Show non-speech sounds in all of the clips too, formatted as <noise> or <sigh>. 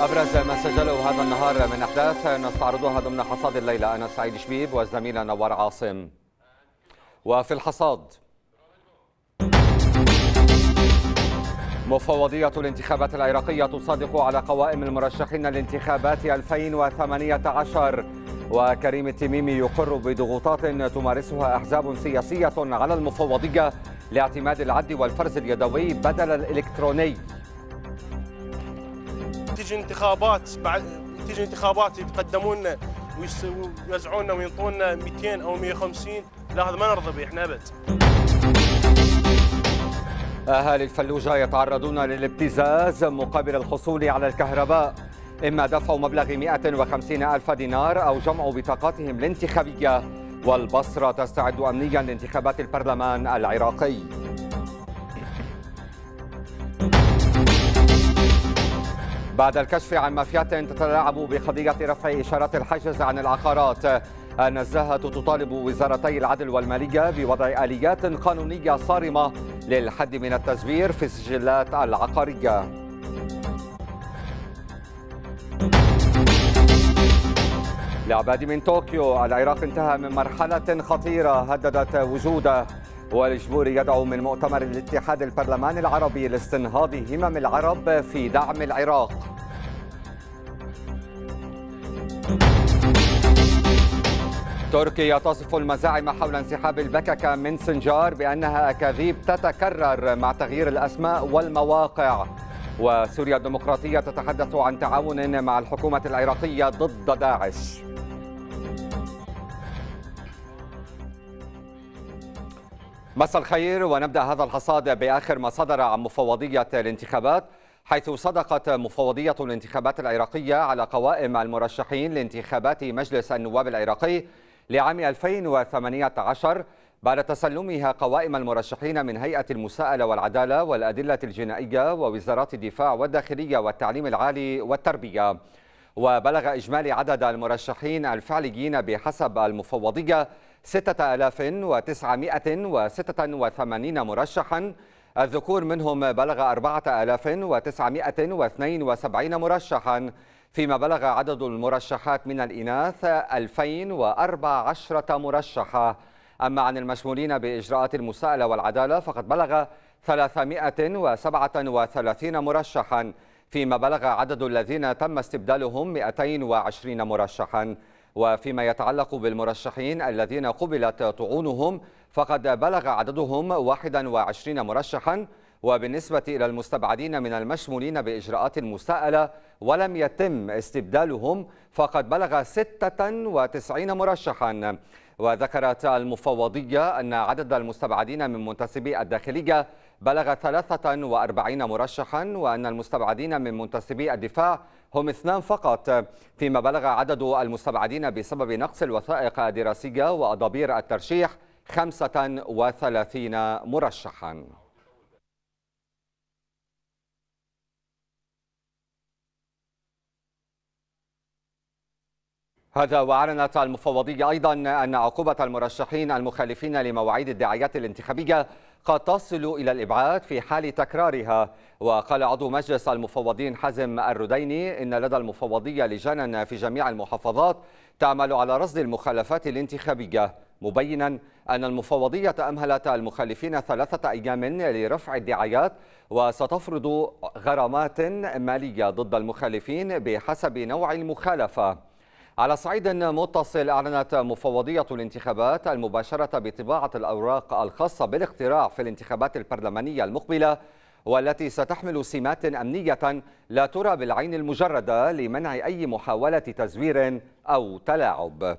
أبرز ما سجله هذا النهار من أحداث نستعرضها ضمن حصاد الليلة أنا سعيد شبيب والزميلة نوار عاصم وفي الحصاد مفوضية الانتخابات العراقية تصادق على قوائم المرشحين لانتخابات 2018 وكريم التميمي يقر بضغوطات تمارسها أحزاب سياسية على المفوضية لاعتماد العد والفرز اليدوي بدل الإلكتروني تجي انتخابات بعد تجي انتخابات يتقدمون لنا ويوزعونا وينطونا 200 او 150 لا هذا ما نرضى به احنا ابد اهالي الفلوجه يتعرضون للابتزاز مقابل الحصول على الكهرباء اما دفع مبلغ 150 الف دينار او جمع بطاقاتهم الانتخابيه والبصره تستعد امنيا لانتخابات البرلمان العراقي بعد الكشف عن مافيات تتلاعب بقضية رفع إشارات الحجز عن العقارات النزاهة تطالب وزارتي العدل والمالية بوضع آليات قانونية صارمة للحد من التزوير في السجلات العقارية لعباد من طوكيو العراق انتهى من مرحلة خطيرة هددت وجوده والجبوري يدعو من مؤتمر الاتحاد البرلماني العربي لاستنهاض همم العرب في دعم العراق تركيا تصف المزاعم حول انسحاب البككة من سنجار بأنها أكاذيب تتكرر مع تغيير الأسماء والمواقع وسوريا الديمقراطية تتحدث عن تعاون مع الحكومة العراقية ضد داعش مساء الخير ونبدأ هذا الحصاد بآخر ما صدر عن مفوضية الانتخابات حيث صدقت مفوضية الانتخابات العراقية على قوائم المرشحين لانتخابات مجلس النواب العراقي لعام 2018 بعد تسلمها قوائم المرشحين من هيئة المساءلة والعدالة والأدلة الجنائية ووزارات الدفاع والداخلية والتعليم العالي والتربية وبلغ إجمالي عدد المرشحين الفعليين بحسب المفوضية 6986 مرشحا الذكور منهم بلغ 4972 مرشحا فيما بلغ عدد المرشحات من الإناث 2014 مرشحة أما عن المشمولين بإجراءات المساءلة والعدالة فقد بلغ 337 مرشحا فيما بلغ عدد الذين تم استبدالهم 220 مرشحا وفيما يتعلق بالمرشحين الذين قبلت طعونهم فقد بلغ عددهم 21 مرشحا وبالنسبة إلى المستبعدين من المشمولين بإجراءات المساءلة ولم يتم استبدالهم فقد بلغ 96 مرشحا وذكرت المفوضية أن عدد المستبعدين من منتسبي الداخلية بلغ 43 مرشحا وأن المستبعدين من منتسبي الدفاع هم اثنان فقط فيما بلغ عدد المستبعدين بسبب نقص الوثائق الدراسية وأضابير الترشيح 35 مرشحا هذا وأعلنت المفوضية أيضا أن عقوبة المرشحين المخالفين لمواعيد الدعايات الانتخابية قد تصل إلى الإبعاد في حال تكرارها وقال عضو مجلس المفوضين حزم الرديني إن لدى المفوضية لجانا في جميع المحافظات تعمل على رصد المخالفات الانتخابية مبينا أن المفوضية أمهلت المخالفين ثلاثة أيام لرفع الدعايات وستفرض غرامات مالية ضد المخالفين بحسب نوع المخالفة على صعيد متصل أعلنت مفوضية الانتخابات المباشرة بطباعة الأوراق الخاصة بالاقتراع في الانتخابات البرلمانية المقبلة والتي ستحمل سمات أمنية لا ترى بالعين المجردة لمنع أي محاولة تزوير أو تلاعب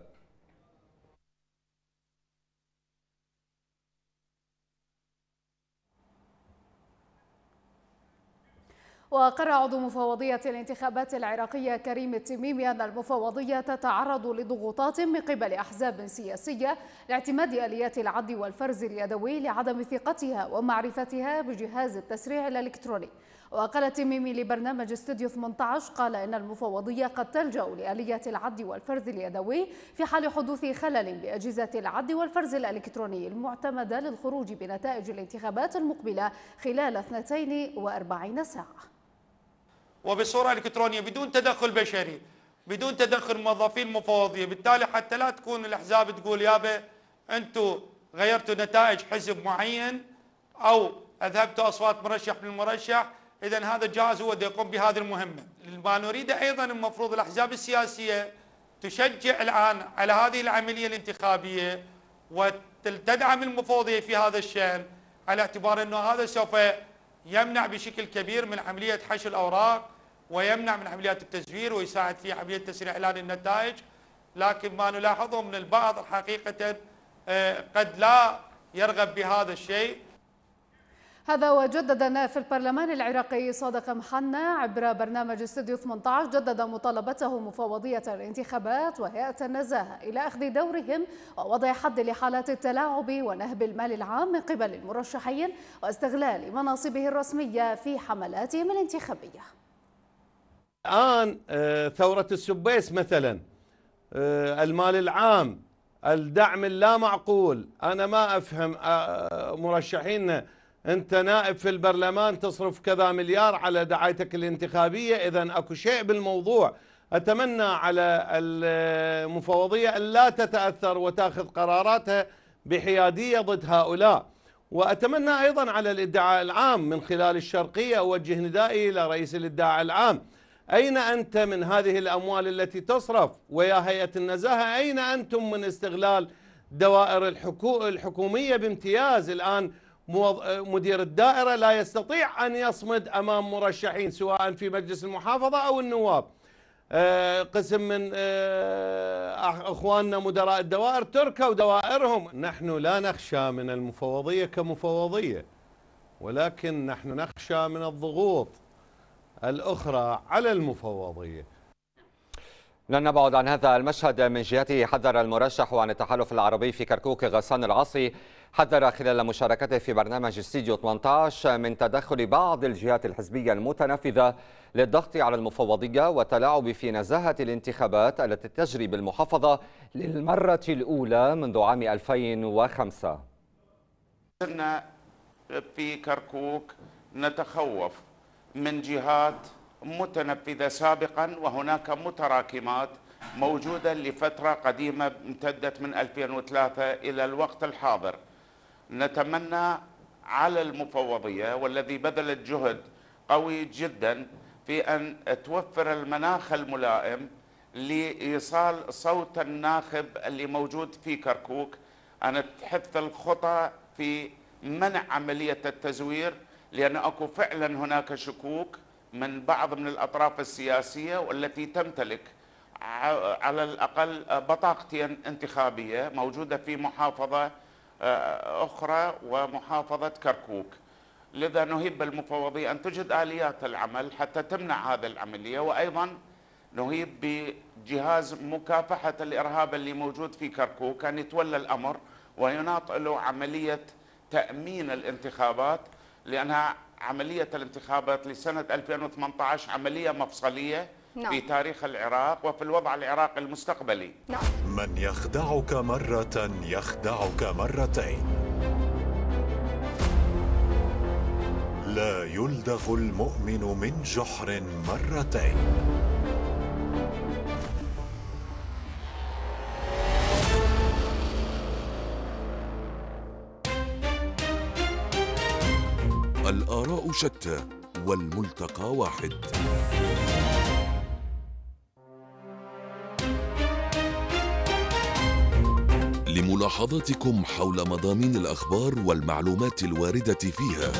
وقرر عضو مفوضية الانتخابات العراقية كريم التميمي أن المفوضية تتعرض لضغوطات من قبل أحزاب سياسية لاعتماد آليات العد والفرز اليدوي لعدم ثقتها ومعرفتها بجهاز التسريع الإلكتروني وقال التميمي لبرنامج استوديو 18 قال إن المفوضية قد تلجأ لآليات العد والفرز اليدوي في حال حدوث خلل بأجهزة العد والفرز الإلكتروني المعتمدة للخروج بنتائج الانتخابات المقبلة خلال 42 ساعة وبصوره الكترونيه بدون تدخل بشري بدون تدخل موظفين مفوضيه بالتالي حتى لا تكون الاحزاب تقول يابا انتم غيرتوا نتائج حزب معين او اذهبتوا اصوات مرشح من مرشح اذا هذا الجهاز هو يقوم بهذه المهمه ما نريده ايضا المفروض الاحزاب السياسيه تشجع الان على هذه العمليه الانتخابيه وتدعم المفوضيه في هذا الشان على اعتبار انه هذا سوف يمنع بشكل كبير من عمليه حشو الاوراق ويمنع من عمليات التزوير ويساعد في عملية تسريع إعلان النتائج لكن ما نلاحظه من البعض حقيقة آه، قد لا يرغب بهذا الشيء هذا وجدد في البرلمان العراقي صادق محنا عبر برنامج استوديو 18 جدد مطالبته مفوضية الانتخابات وهيئة النزاهة إلى أخذ دورهم ووضع حد لحالات التلاعب ونهب المال العام من قبل المرشحين واستغلال مناصبه الرسمية في حملاتهم الانتخابية الآن آه، ثورة السبيس مثلا آه، المال العام الدعم اللا معقول أنا ما أفهم آه، مرشحين أنت نائب في البرلمان تصرف كذا مليار على دعايتك الانتخابية إذا أكو شيء بالموضوع أتمنى على المفوضية أن لا تتأثر وتأخذ قراراتها بحيادية ضد هؤلاء وأتمنى أيضا على الادعاء العام من خلال الشرقية أوجه ندائي إلى رئيس الادعاء العام أين أنت من هذه الأموال التي تصرف ويا هيئة النزاهة أين أنتم من استغلال دوائر الحكومية بامتياز الآن مدير الدائرة لا يستطيع أن يصمد أمام مرشحين سواء في مجلس المحافظة أو النواب آه، قسم من آه، أخواننا مدراء الدوائر تركوا دوائرهم نحن لا نخشى من المفوضية كمفوضية ولكن نحن نخشى من الضغوط الأخرى على المفوضية لن نبعد عن هذا المشهد من جهته حذر المرشح عن التحالف العربي في كركوك غسان العاصي حذر خلال مشاركته في برنامج استديو 18 من تدخل بعض الجهات الحزبية المتنفذة للضغط على المفوضية والتلاعب في نزاهة الانتخابات التي تجري بالمحافظة للمرة الأولى منذ عام 2005 صرنا في كركوك نتخوف من جهات متنفذة سابقا وهناك متراكمات موجودة لفترة قديمة امتدت من 2003 إلى الوقت الحاضر نتمنى على المفوضية والذي بذلت جهد قوي جدا في أن توفر المناخ الملائم لإيصال صوت الناخب اللي موجود في كركوك أن تحث الخطى في منع عملية التزوير لأن أكو فعلا هناك شكوك من بعض من الأطراف السياسية والتي تمتلك على الأقل بطاقتين انتخابية موجودة في محافظة آه، أخرى ومحافظة كركوك لذا نهيب بالمفوضية أن تجد آليات العمل حتى تمنع هذه العملية وأيضا نهيب بجهاز مكافحة الإرهاب اللي موجود في كركوك أن يتولى الأمر ويناط له عملية تأمين الانتخابات لأنها عملية الانتخابات لسنة 2018 عملية مفصلية نعم. في تاريخ العراق وفي الوضع العراقي المستقبلي نعم. من يخدعك مرة يخدعك مرتين لا يلدغ المؤمن من جحر مرتين الآراء شتى والملتقى واحد لملاحظاتكم حول مضامين الأخبار والمعلومات الواردة فيها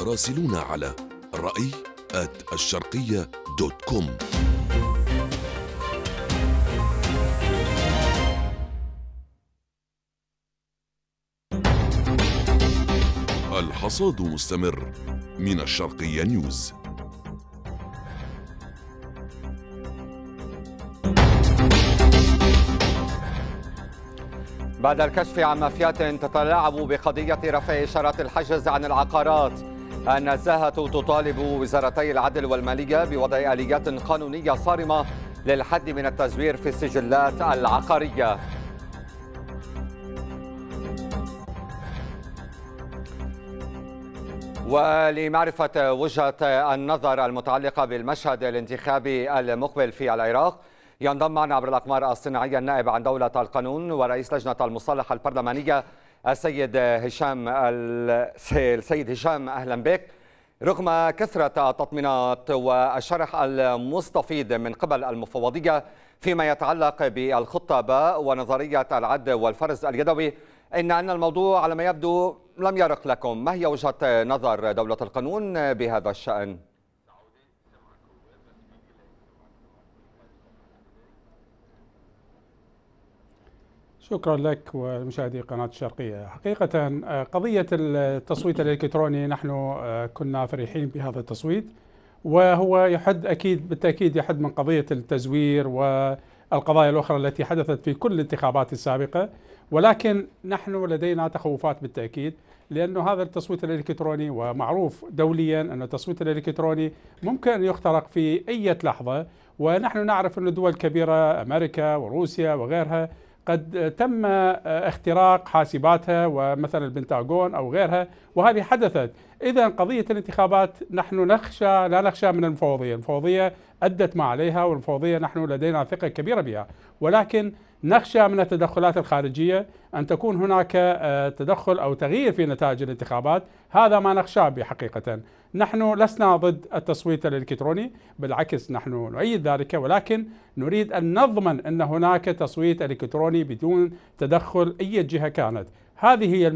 راسلونا على رأي الشرقية دوت كوم الحصاد مستمر من الشرقية نيوز بعد الكشف عن مافيات تتلاعب بقضية رفع إشارة الحجز عن العقارات النزاهة تطالب وزارتي العدل والمالية بوضع آليات قانونية صارمة للحد من التزوير في السجلات العقارية ولمعرفة وجهة النظر المتعلقة بالمشهد الانتخابي المقبل في العراق ينضم معنا عبر الأقمار الصناعية النائب عن دولة القانون ورئيس لجنة المصالحة البرلمانية السيد هشام السيد هشام أهلا بك رغم كثرة التطمينات والشرح المستفيض من قبل المفوضية فيما يتعلق بالخطة باء ونظرية العد والفرز اليدوي إن أن الموضوع على ما يبدو لم يرق لكم ما هي وجهة نظر دولة القانون بهذا الشأن؟ شكرا لك ومشاهدي قناة الشرقية حقيقة آه، قضية التصويت الإلكتروني نحن آه، كنا فرحين بهذا التصويت وهو يحد أكيد بالتأكيد يحد من قضية التزوير والقضايا الأخرى التي حدثت في كل الانتخابات السابقة ولكن نحن لدينا تخوفات بالتأكيد لأنه هذا التصويت الإلكتروني ومعروف دوليا أن التصويت الإلكتروني ممكن أن يخترق في أي لحظة ونحن نعرف أن دول كبيرة أمريكا وروسيا وغيرها قد تم اختراق حاسباتها ومثلا البنتاغون او غيرها وهذه حدثت اذا قضيه الانتخابات نحن نخشى لا نخشى من المفوضيه، المفوضيه أدت ما عليها والمفوضية نحن لدينا ثقة كبيرة بها ولكن نخشى من التدخلات الخارجية أن تكون هناك آه، تدخل أو تغيير في نتائج الانتخابات هذا ما نخشاه بحقيقة نحن لسنا ضد التصويت الإلكتروني بالعكس نحن نؤيد ذلك ولكن نريد أن نضمن أن هناك تصويت إلكتروني بدون تدخل أي جهة كانت هذه هي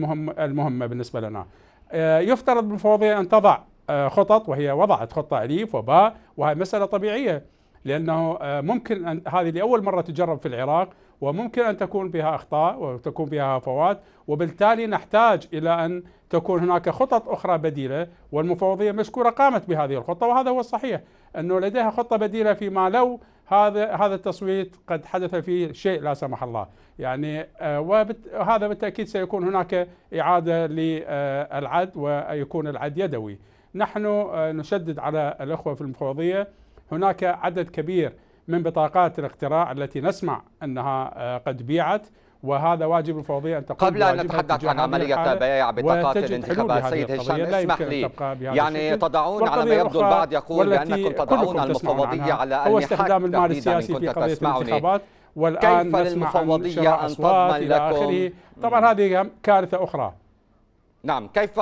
المهمة بالنسبة لنا آه، يفترض بالمفوضية أن تضع آه، خطط وهي وضعت خطة أليف وباء وهي مسألة طبيعية لأنه آه، ممكن أن هذه لأول مرة تجرب في العراق وممكن أن تكون بها أخطاء وتكون بها هفوات وبالتالي نحتاج إلى أن تكون هناك خطط أخرى بديلة والمفوضية مشكورة قامت بهذه الخطة وهذا هو الصحيح أنه لديها خطة بديلة فيما لو هذا هذا التصويت قد حدث فيه شيء لا سمح الله يعني آه، وهذا بالتأكيد سيكون هناك إعادة للعد ويكون العد يدوي نحن آه، نشدد على الأخوة في المفوضية هناك عدد كبير من بطاقات الاقتراع التي نسمع أنها آه، قد بيعت وهذا واجب الفوضية أن تقوم قبل أن نتحدث عن عملية بيع بطاقات الانتخابات سيد هشام اسمح لي يعني تضعون على ما يبدو البعض يقول بأنكم تضعون المفوضية على هو استخدام المال السياسي في قضية الانتخابات والآن كيف للمفوضية أن تضمن لكم طبعا هذه كارثة أخرى نعم كيف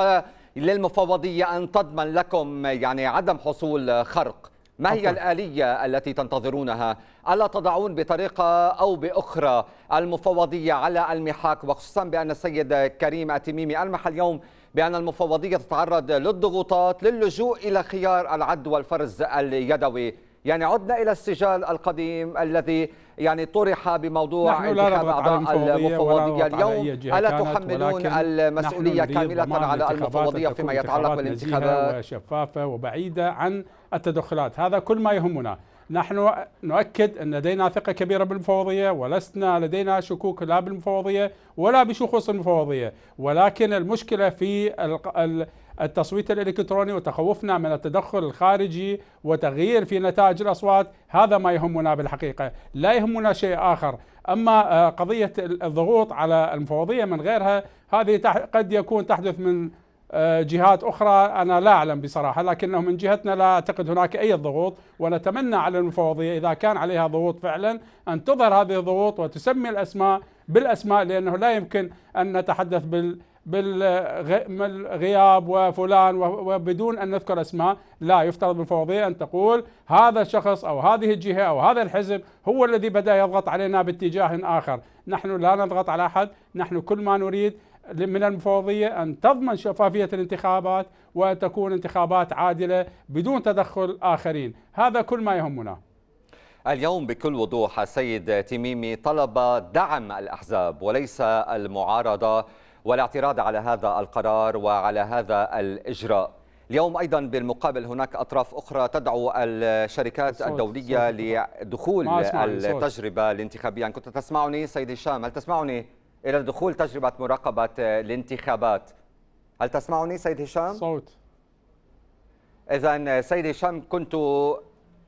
للمفوضية أن تضمن لكم يعني عدم حصول خرق ما هي الآلية التي تنتظرونها؟ ألا تضعون بطريقة أو بأخرى المفوضية على المحاك وخصوصا بأن السيد كريم التميمي ألمح اليوم بأن المفوضية تتعرض للضغوطات للجوء إلى خيار العد والفرز اليدوي يعني عدنا إلى السجال القديم الذي يعني طرح بموضوع انتخاب أعضاء المفوضية اليوم ألا تحملون المسؤولية كاملة على المفوضية فيما يتعلق بالانتخابات وشفافة وبعيدة عن التدخلات هذا كل ما يهمنا نحن نؤكد أن لدينا ثقة كبيرة بالمفوضية ولسنا لدينا شكوك لا بالمفوضية ولا بشخوص المفوضية ولكن المشكلة في التصويت الإلكتروني وتخوفنا من التدخل الخارجي وتغيير في نتائج الأصوات هذا ما يهمنا بالحقيقة لا يهمنا شيء آخر أما آه، قضية الضغوط على المفوضية من غيرها هذه قد يكون تحدث من آه، جهات أخرى أنا لا أعلم بصراحة لكنه من جهتنا لا أعتقد هناك أي ضغوط ونتمنى على المفوضية إذا كان عليها ضغوط فعلا أن تظهر هذه الضغوط وتسمي الأسماء بالأسماء لأنه لا يمكن أن نتحدث بال بالغياب وفلان وبدون أن نذكر اسماء لا يفترض بالفوضية أن تقول هذا الشخص أو هذه الجهة أو هذا الحزب هو الذي بدأ يضغط علينا باتجاه آخر نحن لا نضغط على أحد نحن كل ما نريد من المفوضية أن تضمن شفافية الانتخابات وأن تكون انتخابات عادلة بدون تدخل آخرين هذا كل ما يهمنا اليوم بكل وضوح السيد تميمي طلب دعم الأحزاب وليس المعارضة والاعتراض على هذا القرار وعلى هذا الإجراء اليوم أيضا بالمقابل هناك أطراف أخرى تدعو الشركات صوت الدولية صوت لدخول التجربة الانتخابية يعني كنت تسمعني سيد هشام هل تسمعني إلى دخول تجربة مراقبة الانتخابات هل تسمعني سيد هشام؟ صوت إذا سيد هشام كنت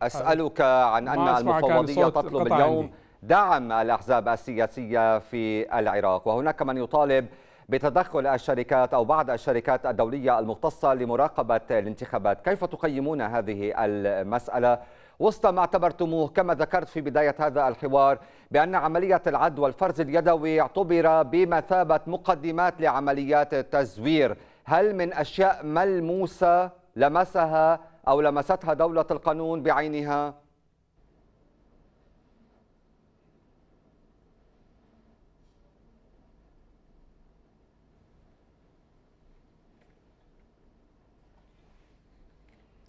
أسألك عن أن المفوضية تطلب اليوم دعم الأحزاب السياسية في العراق وهناك من يطالب بتدخل الشركات أو بعض الشركات الدولية المختصة لمراقبة الانتخابات كيف تقيمون هذه المسألة؟ وسط ما اعتبرتموه كما ذكرت في بداية هذا الحوار بأن عملية العد والفرز اليدوي اعتبر بمثابة مقدمات لعمليات التزوير هل من أشياء ملموسة لمسها أو لمستها دولة القانون بعينها؟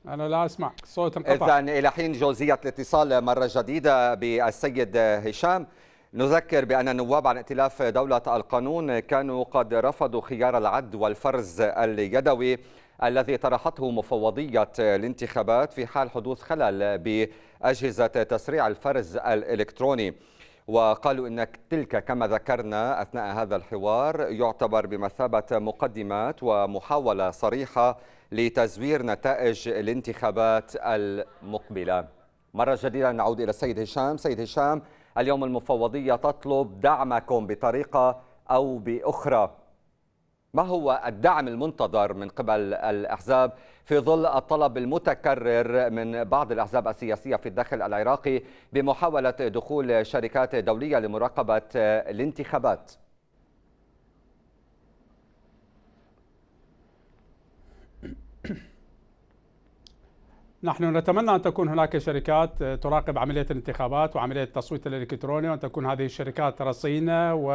أنا لا أسمع الصوت انقطع إذا إلى حين جوزية الاتصال مرة جديدة بالسيد هشام نذكر بأن النواب عن ائتلاف دولة القانون كانوا قد رفضوا خيار العد والفرز اليدوي الذي طرحته مفوضية الانتخابات في حال حدوث خلل بأجهزة تسريع الفرز الإلكتروني وقالوا أن تلك كما ذكرنا أثناء هذا الحوار يعتبر بمثابة مقدمات ومحاولة صريحة لتزوير نتائج الانتخابات المقبلة مرة جديدة نعود إلى السيد هشام سيد هشام اليوم المفوضية تطلب دعمكم بطريقة أو بأخرى ما هو الدعم المنتظر من قبل الأحزاب في ظل الطلب المتكرر من بعض الأحزاب السياسية في الداخل العراقي بمحاولة دخول شركات دولية لمراقبة الانتخابات؟ نحن نتمنى أن تكون هناك شركات تراقب عملية الانتخابات وعملية التصويت الإلكتروني وأن تكون هذه الشركات رصينة و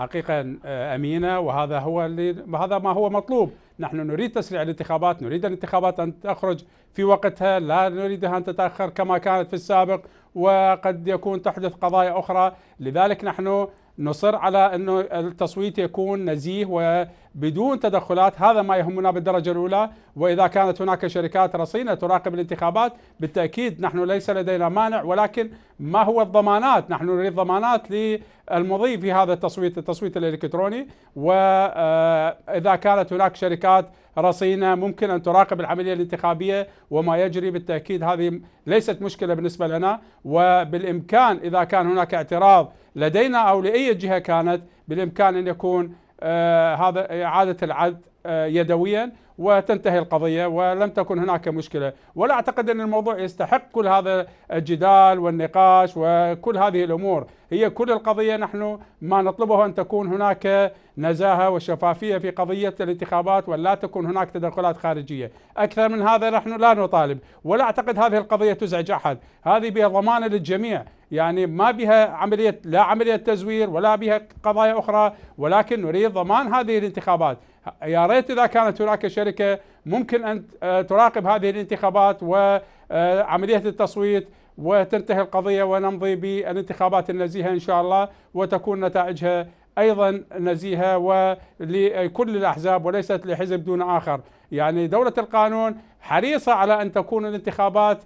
حقيقه آه، امينه وهذا هو اللي هذا ما هو مطلوب، نحن نريد تسريع الانتخابات، نريد الانتخابات ان تخرج في وقتها، لا نريدها ان تتاخر كما كانت في السابق وقد يكون تحدث قضايا اخرى، لذلك نحن نصر على انه التصويت يكون نزيه وبدون تدخلات هذا ما يهمنا بالدرجه الاولى واذا كانت هناك شركات رصينه تراقب الانتخابات بالتاكيد نحن ليس لدينا مانع ولكن ما هو الضمانات؟ نحن نريد ضمانات للمضي في هذا التصويت التصويت الالكتروني واذا آه، كانت هناك شركات رصينه ممكن ان تراقب العمليه الانتخابيه وما يجري بالتاكيد هذه ليست مشكله بالنسبه لنا وبالامكان اذا كان هناك اعتراض لدينا أو لأي جهة كانت بالإمكان أن يكون آه، هذا آه، إعادة العد آه، يدويا وتنتهي القضية ولم تكن هناك مشكلة ولا أعتقد أن الموضوع يستحق كل هذا الجدال والنقاش وكل هذه الأمور هي كل القضية نحن ما نطلبه أن تكون هناك نزاهة وشفافية في قضية الانتخابات ولا تكون هناك تدخلات خارجية أكثر من هذا نحن لا نطالب ولا أعتقد هذه القضية تزعج أحد هذه بها ضمانة للجميع يعني ما بها عملية لا عملية تزوير ولا بها قضايا أخرى ولكن نريد ضمان هذه الانتخابات يا ريت إذا كانت هناك شركة ممكن أن آه، تراقب هذه الانتخابات وعملية آه، التصويت وتنتهي القضية ونمضي بالانتخابات النزيهة إن شاء الله وتكون نتائجها أيضا نزيهة ولكل الأحزاب وليست لحزب دون آخر يعني دولة القانون حريصة على أن تكون الانتخابات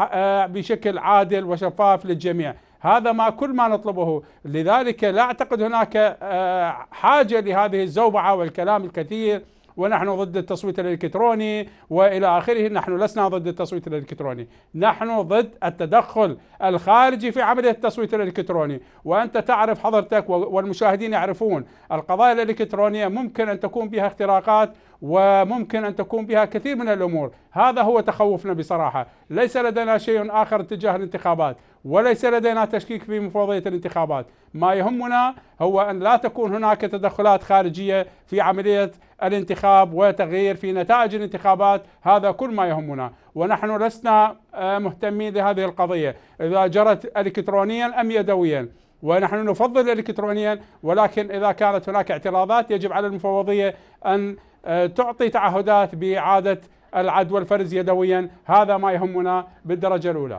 آه، بشكل عادل وشفاف للجميع هذا ما كل ما نطلبه لذلك لا أعتقد هناك آه، حاجة لهذه الزوبعة والكلام الكثير ونحن ضد التصويت الالكتروني والى اخره نحن لسنا ضد التصويت الالكتروني نحن ضد التدخل الخارجي في عمليه التصويت الالكتروني وانت تعرف حضرتك والمشاهدين يعرفون القضايا الالكترونيه ممكن ان تكون بها اختراقات وممكن ان تكون بها كثير من الامور هذا هو تخوفنا بصراحه ليس لدينا شيء اخر تجاه الانتخابات وليس لدينا تشكيك في مفوضية الانتخابات ما يهمنا هو أن لا تكون هناك تدخلات خارجية في عملية الانتخاب وتغيير في نتائج الانتخابات هذا كل ما يهمنا ونحن لسنا آه، مهتمين لهذه القضية إذا جرت إلكترونيا أم يدويا ونحن نفضل إلكترونيا ولكن إذا كانت هناك اعتراضات يجب على المفوضية أن آه، تعطي تعهدات بإعادة العد والفرز يدويا هذا ما يهمنا بالدرجة الأولى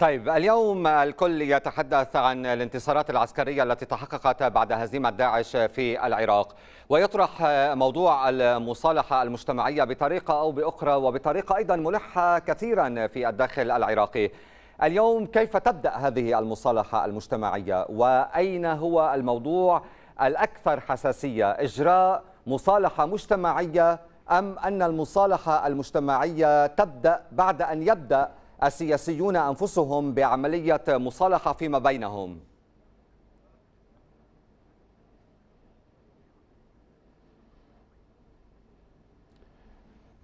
طيب اليوم الكل يتحدث عن الانتصارات العسكرية التي تحققت بعد هزيمة داعش في العراق ويطرح موضوع المصالحة المجتمعية بطريقة أو بأخرى وبطريقة أيضا ملحة كثيرا في الداخل العراقي اليوم كيف تبدأ هذه المصالحة المجتمعية وأين هو الموضوع الأكثر حساسية إجراء مصالحة مجتمعية أم أن المصالحة المجتمعية تبدأ بعد أن يبدأ السياسيون أنفسهم بعملية مصالحة فيما بينهم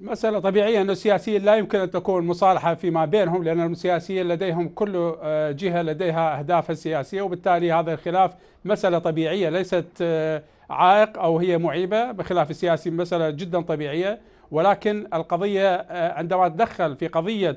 مسألة طبيعية أن السياسيين لا يمكن أن تكون مصالحة فيما بينهم لأن السياسيين لديهم كل آه، جهة لديها أهدافها السياسية وبالتالي هذا الخلاف مسألة طبيعية ليست آه، عائق أو هي معيبة بخلاف السياسي مسألة جدا طبيعية ولكن القضية آه، عندما تدخل في قضية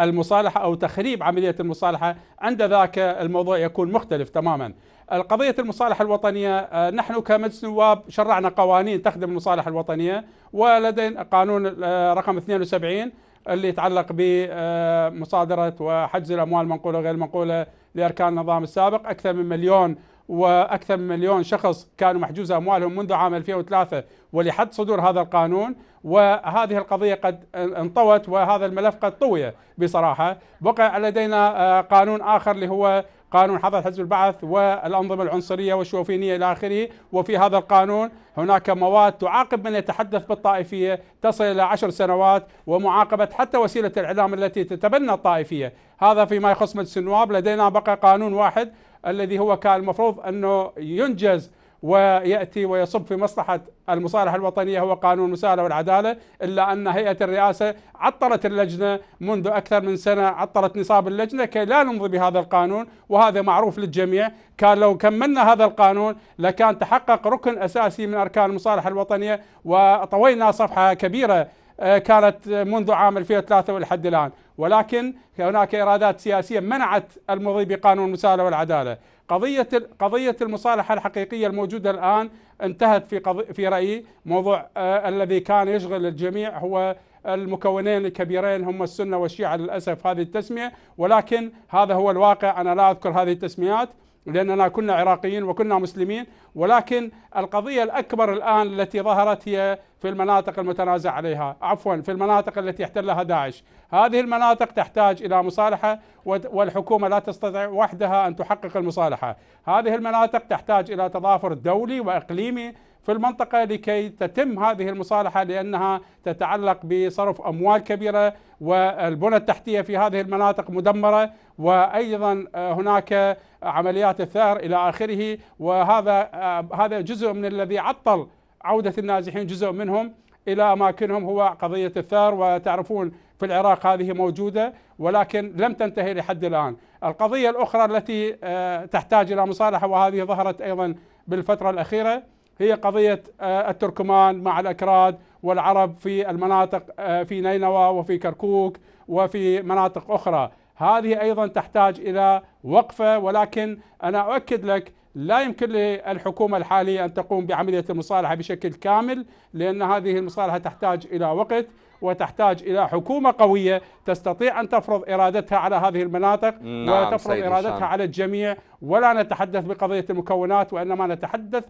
المصالحة أو تخريب عملية المصالحة عند ذاك الموضوع يكون مختلف تماما القضية المصالحة الوطنية آه، نحن كمجلس نواب شرعنا قوانين تخدم المصالحة الوطنية ولدينا قانون آه، رقم 72 اللي يتعلق بمصادرة آه، وحجز الأموال المنقولة وغير المنقولة لأركان النظام السابق أكثر من مليون واكثر من مليون شخص كانوا محجوزه اموالهم منذ عام 2003 ولحد صدور هذا القانون وهذه القضيه قد انطوت وهذا الملف قد طوي بصراحه بقى لدينا آه، قانون اخر اللي هو قانون حظر حزب البعث والأنظمة العنصرية والشوفينية إلى آخره وفي هذا القانون هناك مواد تعاقب من يتحدث بالطائفية تصل إلى عشر سنوات ومعاقبة حتى وسيلة الإعلام التي تتبنى الطائفية هذا فيما يخص مجلس النواب لدينا بقى قانون واحد الذي هو كان المفروض أنه ينجز ويأتي ويصب في مصلحة المصالحة الوطنية هو قانون المساله والعدالة إلا أن هيئة الرئاسة عطلت اللجنة منذ أكثر من سنة عطلت نصاب اللجنة كي لا نمضي بهذا القانون وهذا معروف للجميع كان لو كملنا هذا القانون لكان تحقق ركن أساسي من أركان المصالحة الوطنية وطوينا صفحة كبيرة آه، كانت منذ عام 2003 ولحد الآن ولكن هناك إرادات سياسية منعت المضي بقانون المساله والعدالة قضية قضية المصالحة الحقيقية الموجودة الآن انتهت في في رأيي موضوع آه، الذي كان يشغل الجميع هو المكونين الكبيرين هم السنة والشيعة للأسف هذه التسمية ولكن هذا هو الواقع أنا لا أذكر هذه التسميات لأننا كنا عراقيين وكنا مسلمين ولكن القضية الأكبر الآن التي ظهرت هي في المناطق المتنازع عليها عفوا في المناطق التي احتلها داعش هذه المناطق تحتاج إلى مصالحة والحكومة لا تستطيع وحدها أن تحقق المصالحة هذه المناطق تحتاج إلى تضافر دولي وإقليمي في المنطقة لكي تتم هذه المصالحة لأنها تتعلق بصرف أموال كبيرة والبنى التحتية في هذه المناطق مدمرة وأيضا آه، هناك عمليات الثار إلى آخره وهذا آه، هذا جزء من الذي عطل عودة النازحين جزء منهم إلى أماكنهم هو قضية الثار وتعرفون في العراق هذه موجودة ولكن لم تنتهي لحد الآن القضية الأخرى التي آه، تحتاج إلى مصالحة وهذه ظهرت أيضا بالفترة الأخيرة هي قضية آه، التركمان مع الأكراد والعرب في المناطق آه، في نينوى وفي كركوك وفي مناطق أخرى هذه أيضا تحتاج إلى وقفة ولكن أنا أؤكد لك لا يمكن للحكومة الحالية أن تقوم بعملية المصالحة بشكل كامل لأن هذه المصالحة تحتاج إلى وقت وتحتاج إلى حكومة قوية تستطيع أن تفرض إرادتها على هذه المناطق نعم وتفرض إرادتها على الجميع ولا نتحدث بقضية المكونات وإنما نتحدث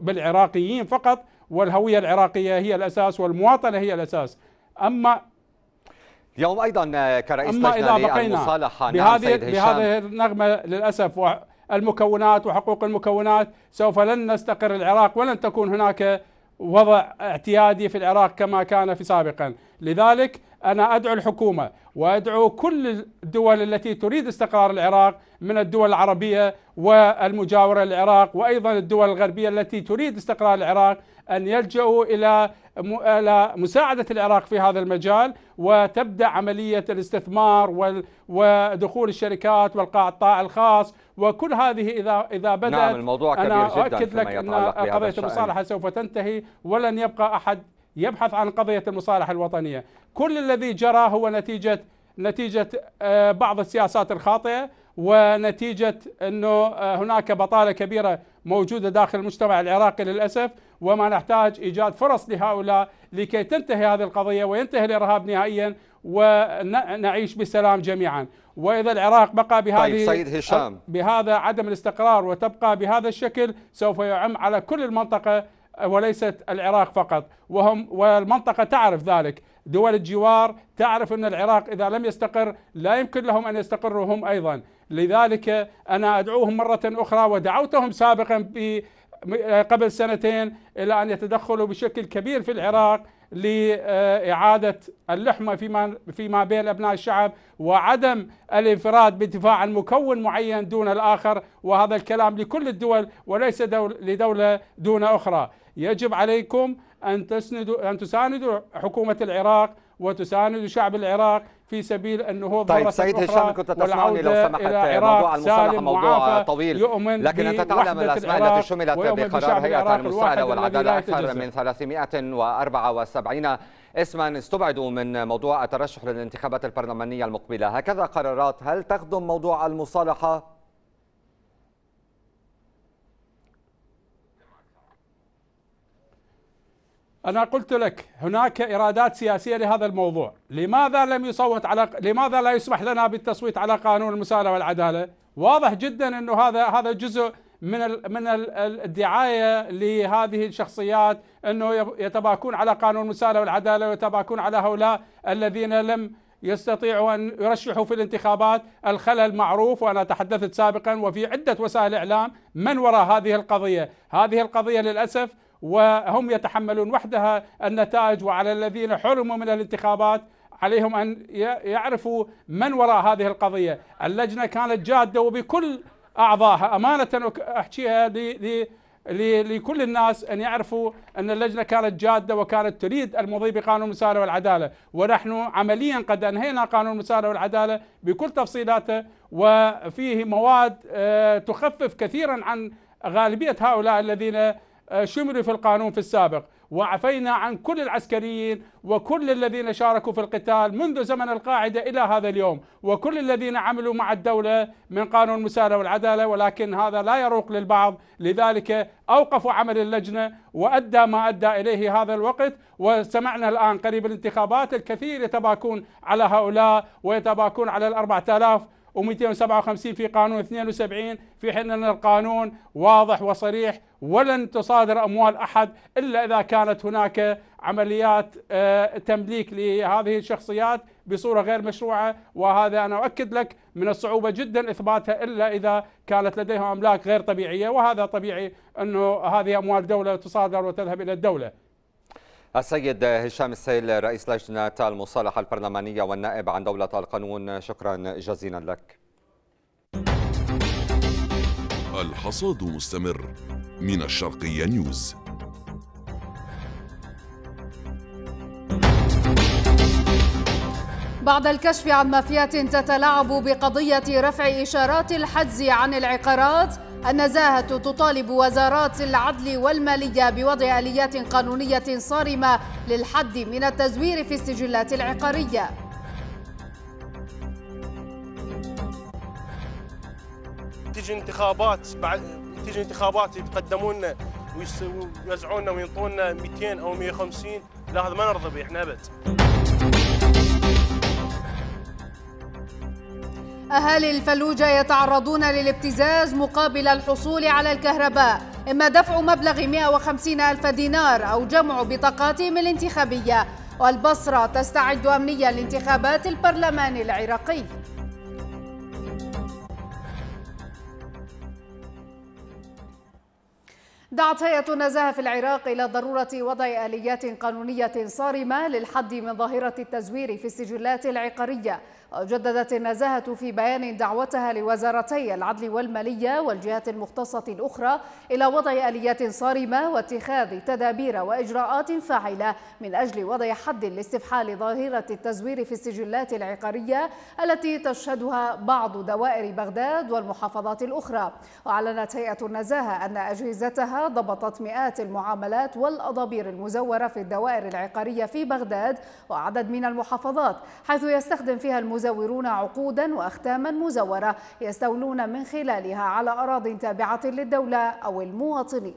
بالعراقيين فقط والهوية العراقية هي الأساس والمواطنة هي الأساس أما اليوم أيضا آه، كرئيس لجنة للمصالحة نعم سيد هشام بهذه النغمة للأسف المكونات وحقوق المكونات سوف لن نستقر العراق ولن تكون هناك وضع اعتيادي في العراق كما كان في سابقا لذلك أنا أدعو الحكومة وأدعو كل الدول التي تريد استقرار العراق من الدول العربية والمجاورة للعراق وأيضا الدول الغربية التي تريد استقرار العراق أن يلجأوا إلى إلى مساعدة العراق في هذا المجال وتبدأ عملية الاستثمار ودخول الشركات والقطاع الخاص وكل هذه إذا إذا نعم، بدأت نعم الموضوع كبير أنا أؤكد جدا لك أن قضية المصالحة سوف تنتهي ولن يبقى أحد يبحث عن قضية المصالحة الوطنية كل الذي جرى هو نتيجة نتيجة آه، بعض السياسات الخاطئة ونتيجة أنه آه، هناك بطالة كبيرة موجودة داخل المجتمع العراقي للأسف وما نحتاج إيجاد فرص لهؤلاء لكي تنتهي هذه القضية وينتهي الإرهاب نهائيا ونعيش بسلام جميعا وإذا العراق بقى بهذه طيب سيد هشام بهذا عدم الاستقرار وتبقى بهذا الشكل سوف يعم على كل المنطقة وليست العراق فقط وهم والمنطقة تعرف ذلك دول الجوار تعرف أن العراق إذا لم يستقر لا يمكن لهم أن يستقروا هم أيضا لذلك أنا أدعوهم مرة أخرى ودعوتهم سابقا قبل سنتين إلى أن يتدخلوا بشكل كبير في العراق لإعادة اللحمة فيما, فيما بين أبناء الشعب وعدم الانفراد بدفاع عن مكون معين دون الآخر وهذا الكلام لكل الدول وليس دول لدولة دون أخرى يجب عليكم أن تسندوا أن تساندوا حكومة العراق وتساند شعب العراق في سبيل النهوض طيب سيد هشام كنت تسمعني لو سمحت موضوع المصالحه موضوع طويل لكن انت تعلم الاسماء التي شملت بقرار هيئه المساعده والعداله اكثر من 374 اسما استبعدوا من موضوع الترشح للانتخابات البرلمانيه المقبله هكذا قرارات هل تخدم موضوع المصالحه أنا قلت لك هناك إرادات سياسية لهذا الموضوع لماذا لم يصوت على لماذا لا يسمح لنا بالتصويت على قانون المساله والعدالة واضح جدا أنه هذا هذا جزء من ال من ال الدعايه لهذه الشخصيات انه يتباكون على قانون المساله والعداله ويتباكون على هؤلاء الذين لم يستطيعوا ان يرشحوا في الانتخابات الخلل معروف وانا تحدثت سابقا وفي عده وسائل اعلام من وراء هذه القضيه، هذه القضيه للاسف وهم يتحملون وحدها النتائج وعلى الذين حرموا من الانتخابات عليهم ان يعرفوا من وراء هذه القضيه، اللجنه كانت جاده وبكل اعضائها امانه احكيها لكل الناس ان يعرفوا ان اللجنه كانت جاده وكانت تريد المضي بقانون المساله والعداله، ونحن عمليا قد انهينا قانون المساله والعداله بكل تفصيلاته وفيه مواد آه، تخفف كثيرا عن غالبيه هؤلاء الذين آه، شملوا في القانون في السابق وعفينا عن كل العسكريين وكل الذين شاركوا في القتال منذ زمن القاعدة إلى هذا اليوم وكل الذين عملوا مع الدولة من قانون المسالة والعدالة ولكن هذا لا يروق للبعض لذلك أوقفوا عمل اللجنة وأدى ما أدى إليه هذا الوقت وسمعنا الآن قريب الانتخابات الكثير يتباكون على هؤلاء ويتباكون على الأربعة آلاف و257 في قانون 72 في حين أن القانون واضح وصريح ولن تصادر أموال أحد إلا إذا كانت هناك عمليات آه، تمليك لهذه الشخصيات بصورة غير مشروعة وهذا أنا أؤكد لك من الصعوبة جدا إثباتها إلا إذا كانت لديهم أملاك غير طبيعية وهذا طبيعي أنه هذه أموال دولة تصادر وتذهب إلى الدولة السيد هشام السيل رئيس لجنة المصالحة البرلمانية والنائب عن دولة القانون شكرا جزيلا لك الحصاد مستمر من الشرقية نيوز بعد الكشف عن مافيات تتلاعب بقضية رفع إشارات الحجز عن العقارات النزاهة تطالب وزارات العدل والمالية بوضع آليات قانونية صارمة للحد من التزوير في السجلات العقارية تيجي انتخابات بعد تيجي انتخابات يتقدمون ويوزعونا وينطونا 200 او 150 لا هذا ما نرضى به احنا ابد أهالي الفلوجة يتعرضون للابتزاز مقابل الحصول على الكهرباء إما دفع مبلغ 150 ألف دينار أو جمع بطاقاتهم الانتخابية والبصرة تستعد أمنيا لانتخابات البرلمان العراقي دعت هيئة النزاهة في العراق إلى ضرورة وضع آليات قانونية صارمة للحد من ظاهرة التزوير في السجلات العقارية جددت النزاهة في بيان دعوتها لوزارتي العدل والمالية والجهات المختصة الأخرى إلى وضع آليات صارمة واتخاذ تدابير وإجراءات فاعلة من أجل وضع حد لاستفحال ظاهرة التزوير في السجلات العقارية التي تشهدها بعض دوائر بغداد والمحافظات الأخرى وأعلنت هيئة النزاهة أن أجهزتها ضبطت مئات المعاملات والأضابير المزورة في الدوائر العقارية في بغداد وعدد من المحافظات حيث يستخدم فيها المزورة يزورون عقودا وأختاما مزورة يستولون من خلالها على أراض تابعة للدولة أو المواطنين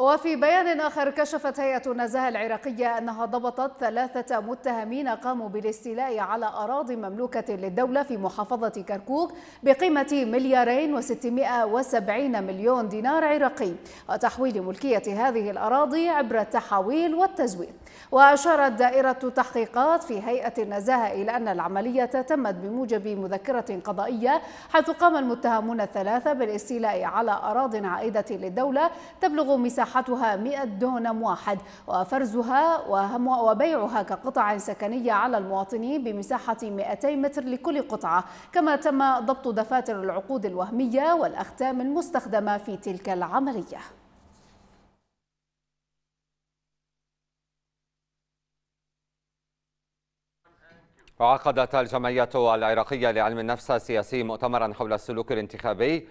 وفي بيان آخر كشفت هيئة النزاهة العراقية أنها ضبطت ثلاثة متهمين قاموا بالاستيلاء على أراضي مملوكة للدولة في محافظة كركوك بقيمة مليارين وستمائة وسبعين مليون دينار عراقي وتحويل ملكية هذه الأراضي عبر التحاويل والتزوير وأشارت دائرة تحقيقات في هيئة النزاهة إلى أن العملية تمت بموجب مذكرة قضائية حيث قام المتهمون الثلاثة بالاستيلاء على أراض عائدة للدولة تبلغ مساحتها 100 دونم واحد وفرزها وبيعها كقطع سكنية على المواطنين بمساحة 200 متر لكل قطعة كما تم ضبط دفاتر العقود الوهمية والأختام المستخدمة في تلك العملية عقدت الجمعية العراقية لعلم النفس السياسي مؤتمرا حول السلوك الانتخابي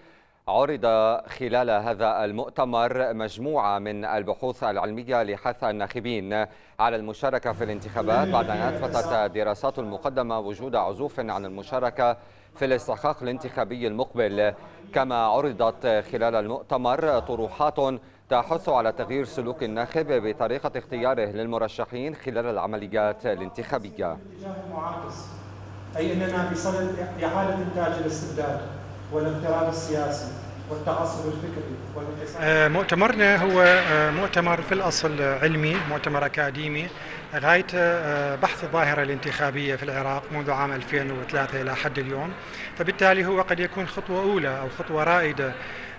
عرض خلال هذا المؤتمر مجموعة من البحوث العلمية لحث الناخبين على المشاركة في الانتخابات بعد أن أثبتت دراسات المقدمة وجود عزوف عن المشاركة في الاستحقاق الانتخابي المقبل كما عرضت خلال المؤتمر طروحات تحث على تغيير سلوك الناخب بطريقة اختياره للمرشحين خلال العمليات الانتخابية أي أننا بصدد إعادة إنتاج الاستبداد والاضطراب السياسي والتعصب الفكري آه، مؤتمرنا هو آه، مؤتمر في الأصل علمي مؤتمر أكاديمي غاية آه، بحث الظاهرة الانتخابية في العراق منذ عام 2003 إلى حد اليوم فبالتالي هو قد يكون خطوة أولى أو خطوة رائدة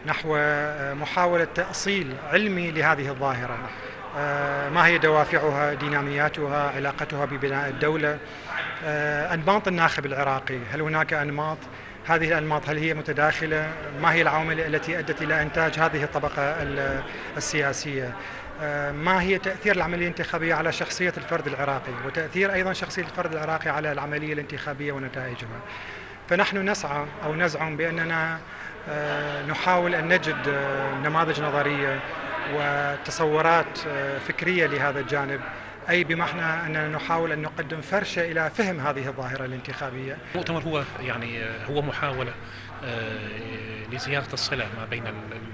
نحو آه، محاولة تأصيل علمي لهذه الظاهرة آه، ما هي دوافعها دينامياتها علاقتها ببناء الدولة آه، أنماط الناخب العراقي هل هناك أنماط هذه الأنماط هل هي متداخلة ما هي العوامل التي أدت إلى إنتاج هذه الطبقة السياسية ما هي تأثير العملية الانتخابية على شخصية الفرد العراقي وتأثير أيضا شخصية الفرد العراقي على العملية الانتخابية ونتائجها فنحن نسعى أو نزعم بأننا آه، نحاول أن نجد آه، نماذج نظرية وتصورات آه، فكرية لهذا الجانب أي بمعنى أننا نحاول أن نقدم فرشة إلى فهم هذه الظاهرة الانتخابية المؤتمر هو يعني هو محاولة لزيادة الصلة ما بين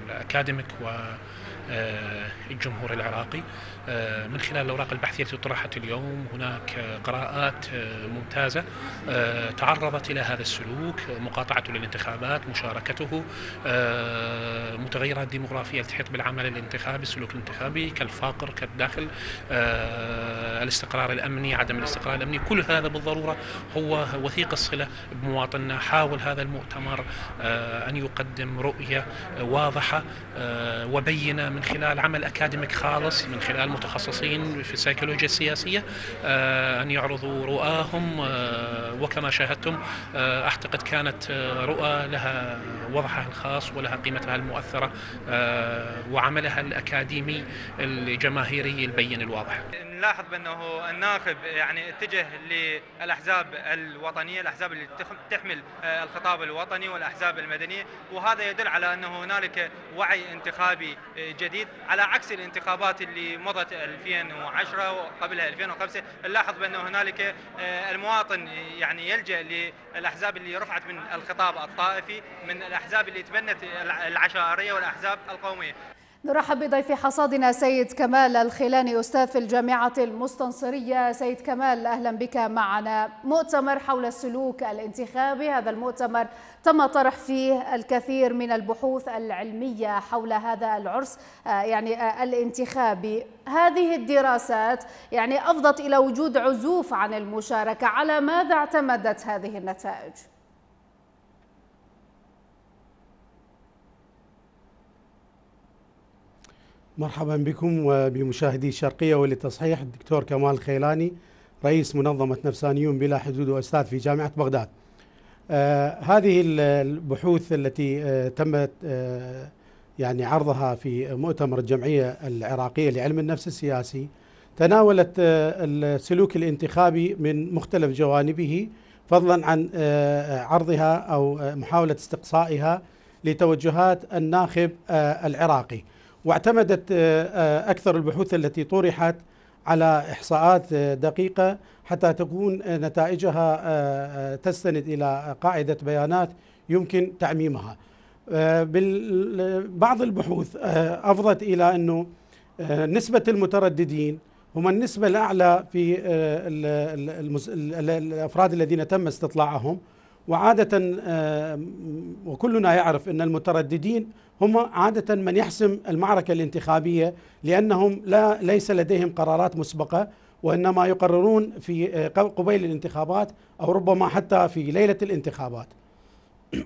الأكاديميك والجمهور العراقي آه، من خلال الأوراق البحثية التي طرحت اليوم هناك قراءات آه، ممتازة آه، تعرضت إلى هذا السلوك مقاطعته للانتخابات مشاركته متغيرات ديموغرافية تحيط بالعمل الانتخابي السلوك الانتخابي كالفقر كالداخل الاستقرار الأمني عدم الاستقرار الأمني كل هذا بالضرورة هو وثيق الصلة بمواطننا حاول هذا المؤتمر أن يقدم رؤية واضحة وبينة من خلال عمل أكاديميك خالص من خلال متخصصين في السيكولوجيا السياسية آه، أن يعرضوا رؤاهم آه، وكما شاهدتم آه، أعتقد كانت رؤى لها وضعها الخاص ولها قيمتها المؤثرة وعملها الأكاديمي الجماهيري البين الواضح نلاحظ بانه الناخب يعني اتجه للاحزاب الوطنيه، الاحزاب اللي تحمل آه، الخطاب الوطني والاحزاب المدنيه، وهذا يدل على انه هنالك وعي انتخابي آه، جديد على عكس الانتخابات اللي مضت 2010 وقبلها 2005 نلاحظ بانه هنالك آه، المواطن يعني يلجا للاحزاب اللي رفعت من الخطاب الطائفي من الاحزاب اللي تبنت العشائريه والاحزاب القوميه نرحب بضيف حصادنا سيد كمال الخلاني أستاذ في الجامعة المستنصرية سيد كمال أهلا بك معنا مؤتمر حول السلوك الانتخابي هذا المؤتمر تم طرح فيه الكثير من البحوث العلمية حول هذا العرس آه، يعني آه، الانتخابي هذه الدراسات يعني أفضت إلى وجود عزوف عن المشاركة على ماذا اعتمدت هذه النتائج؟ مرحبا بكم وبمشاهدي الشرقية وللتصحيح الدكتور كمال الخيلاني رئيس منظمة نفسانيون بلا حدود وأستاذ في جامعة بغداد آه هذه البحوث التي آه تمت آه يعني عرضها في مؤتمر الجمعية العراقية لعلم النفس السياسي تناولت آه، السلوك الانتخابي من مختلف جوانبه فضلا عن آه، عرضها أو آه، محاولة استقصائها لتوجهات الناخب العراقي واعتمدت آه، آه، أكثر البحوث التي طرحت على إحصاءات آه، دقيقة حتى تكون نتائجها تستند إلى قاعدة بيانات يمكن تعميمها بعض البحوث أفضت إلى أنه نسبة المترددين هم النسبة الأعلى في الأفراد الذين تم استطلاعهم وعادة آه، وكلنا يعرف أن المترددين هم عادة من يحسم المعركة الانتخابية لأنهم لا ليس لديهم قرارات مسبقة وإنما يقررون في آه، قبيل الانتخابات أو ربما حتى في ليلة الانتخابات <coughs>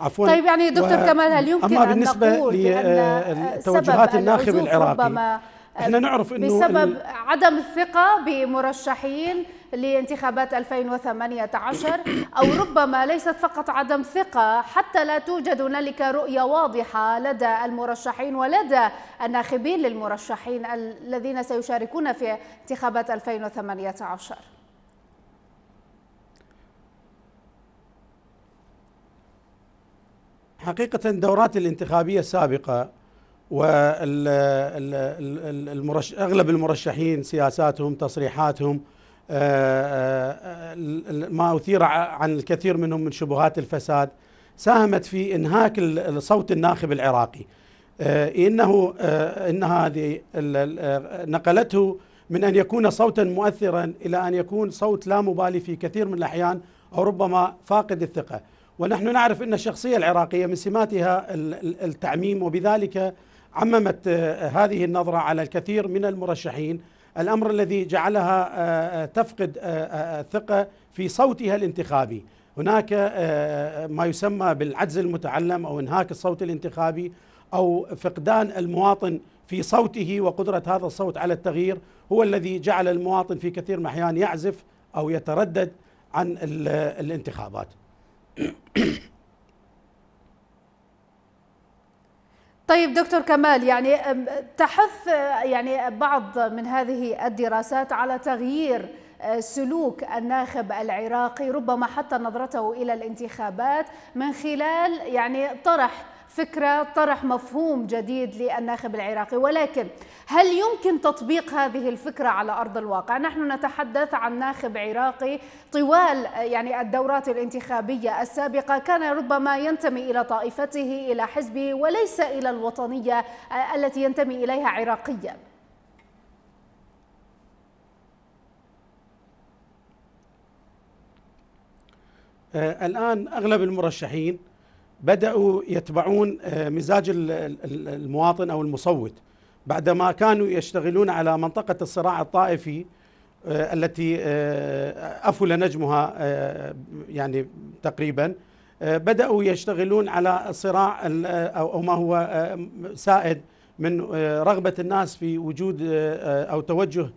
عفوا طيب يعني دكتور و... كمال هل يمكن أما بالنسبة أن نقول للتوجهات آه، الناخب العراقي احنا نعرف انه بسبب عدم الثقه بمرشحين لانتخابات 2018 أو ربما ليست فقط عدم ثقة حتى لا توجد هنالك رؤية واضحة لدى المرشحين ولدى الناخبين للمرشحين الذين سيشاركون في انتخابات 2018 حقيقة الدورات الانتخابية السابقة والمرش... أغلب المرشحين سياساتهم تصريحاتهم آه، آه، آه، ما أثير عن الكثير منهم من شبهات الفساد ساهمت في إنهاك صوت الناخب العراقي إنه إن هذه نقلته من أن يكون صوتا مؤثرا إلى أن يكون صوت لا مبالي في كثير من الأحيان أو ربما فاقد الثقة ونحن نعرف أن الشخصية العراقية من سماتها التعميم وبذلك عممت هذه النظرة على الكثير من المرشحين الأمر الذي جعلها آه، آه، تفقد الثقة آه، في صوتها الانتخابي هناك ما يسمى بالعجز المتعلم أو انهاك الصوت الانتخابي أو فقدان المواطن في صوته وقدرة هذا الصوت على التغيير هو الذي جعل المواطن في كثير من الأحيان يعزف أو يتردد عن الانتخابات <coughs> طيب دكتور كمال يعني تحث يعني بعض من هذه الدراسات على تغيير سلوك الناخب العراقي ربما حتى نظرته الى الانتخابات من خلال يعني طرح فكرة طرح مفهوم جديد للناخب العراقي ولكن هل يمكن تطبيق هذه الفكرة على أرض الواقع؟ نحن نتحدث عن ناخب عراقي طوال يعني الدورات الانتخابية السابقة كان ربما ينتمي إلى طائفته إلى حزبه وليس إلى الوطنية التي ينتمي إليها عراقياً آه، الآن أغلب المرشحين بدأوا يتبعون آه، مزاج المواطن أو المصوت بعدما كانوا يشتغلون على منطقة الصراع الطائفي آه، التي آه، أفل نجمها يعني تقريبا بدأوا يشتغلون على الصراع أو ما هو سائد من رغبة الناس في وجود أو توجه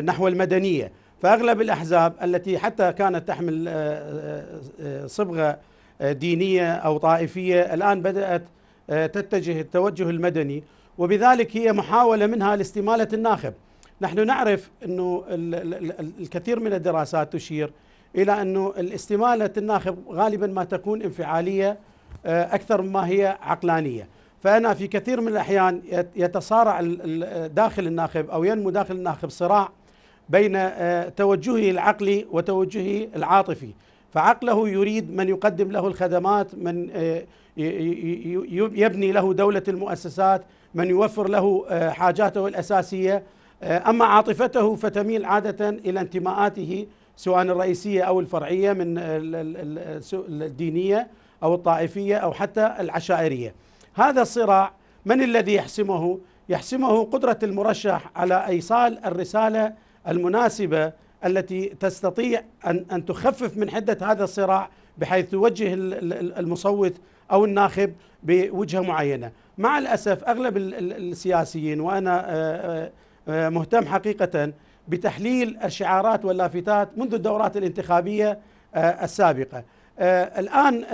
نحو المدنية فأغلب الأحزاب التي حتى كانت تحمل صبغة دينية أو طائفية الآن بدأت آه، تتجه التوجه المدني وبذلك هي محاولة منها لاستمالة الناخب نحن نعرف أنه الكثير من الدراسات تشير إلى أنه الاستمالة الناخب غالبا ما تكون انفعالية آه، أكثر مما هي عقلانية فأنا في كثير من الأحيان يتصارع داخل الناخب أو ينمو داخل الناخب صراع بين آه، توجهه العقلي وتوجهه العاطفي فعقله يريد من يقدم له الخدمات من آه، يبني له دولة المؤسسات من يوفر له آه، حاجاته الأساسية آه، أما عاطفته فتميل عادة إلى انتماءاته سواء الرئيسية أو الفرعية من الدينية أو الطائفية أو حتى العشائرية هذا الصراع من الذي يحسمه؟ يحسمه قدرة المرشح على إيصال الرسالة المناسبة التي تستطيع أن, أن تخفف من حدة هذا الصراع بحيث توجه المصوت أو الناخب بوجهة معينة مع الأسف أغلب السياسيين وأنا آه، آه، آه، مهتم حقيقة بتحليل الشعارات واللافتات منذ الدورات الانتخابية السابقة الآن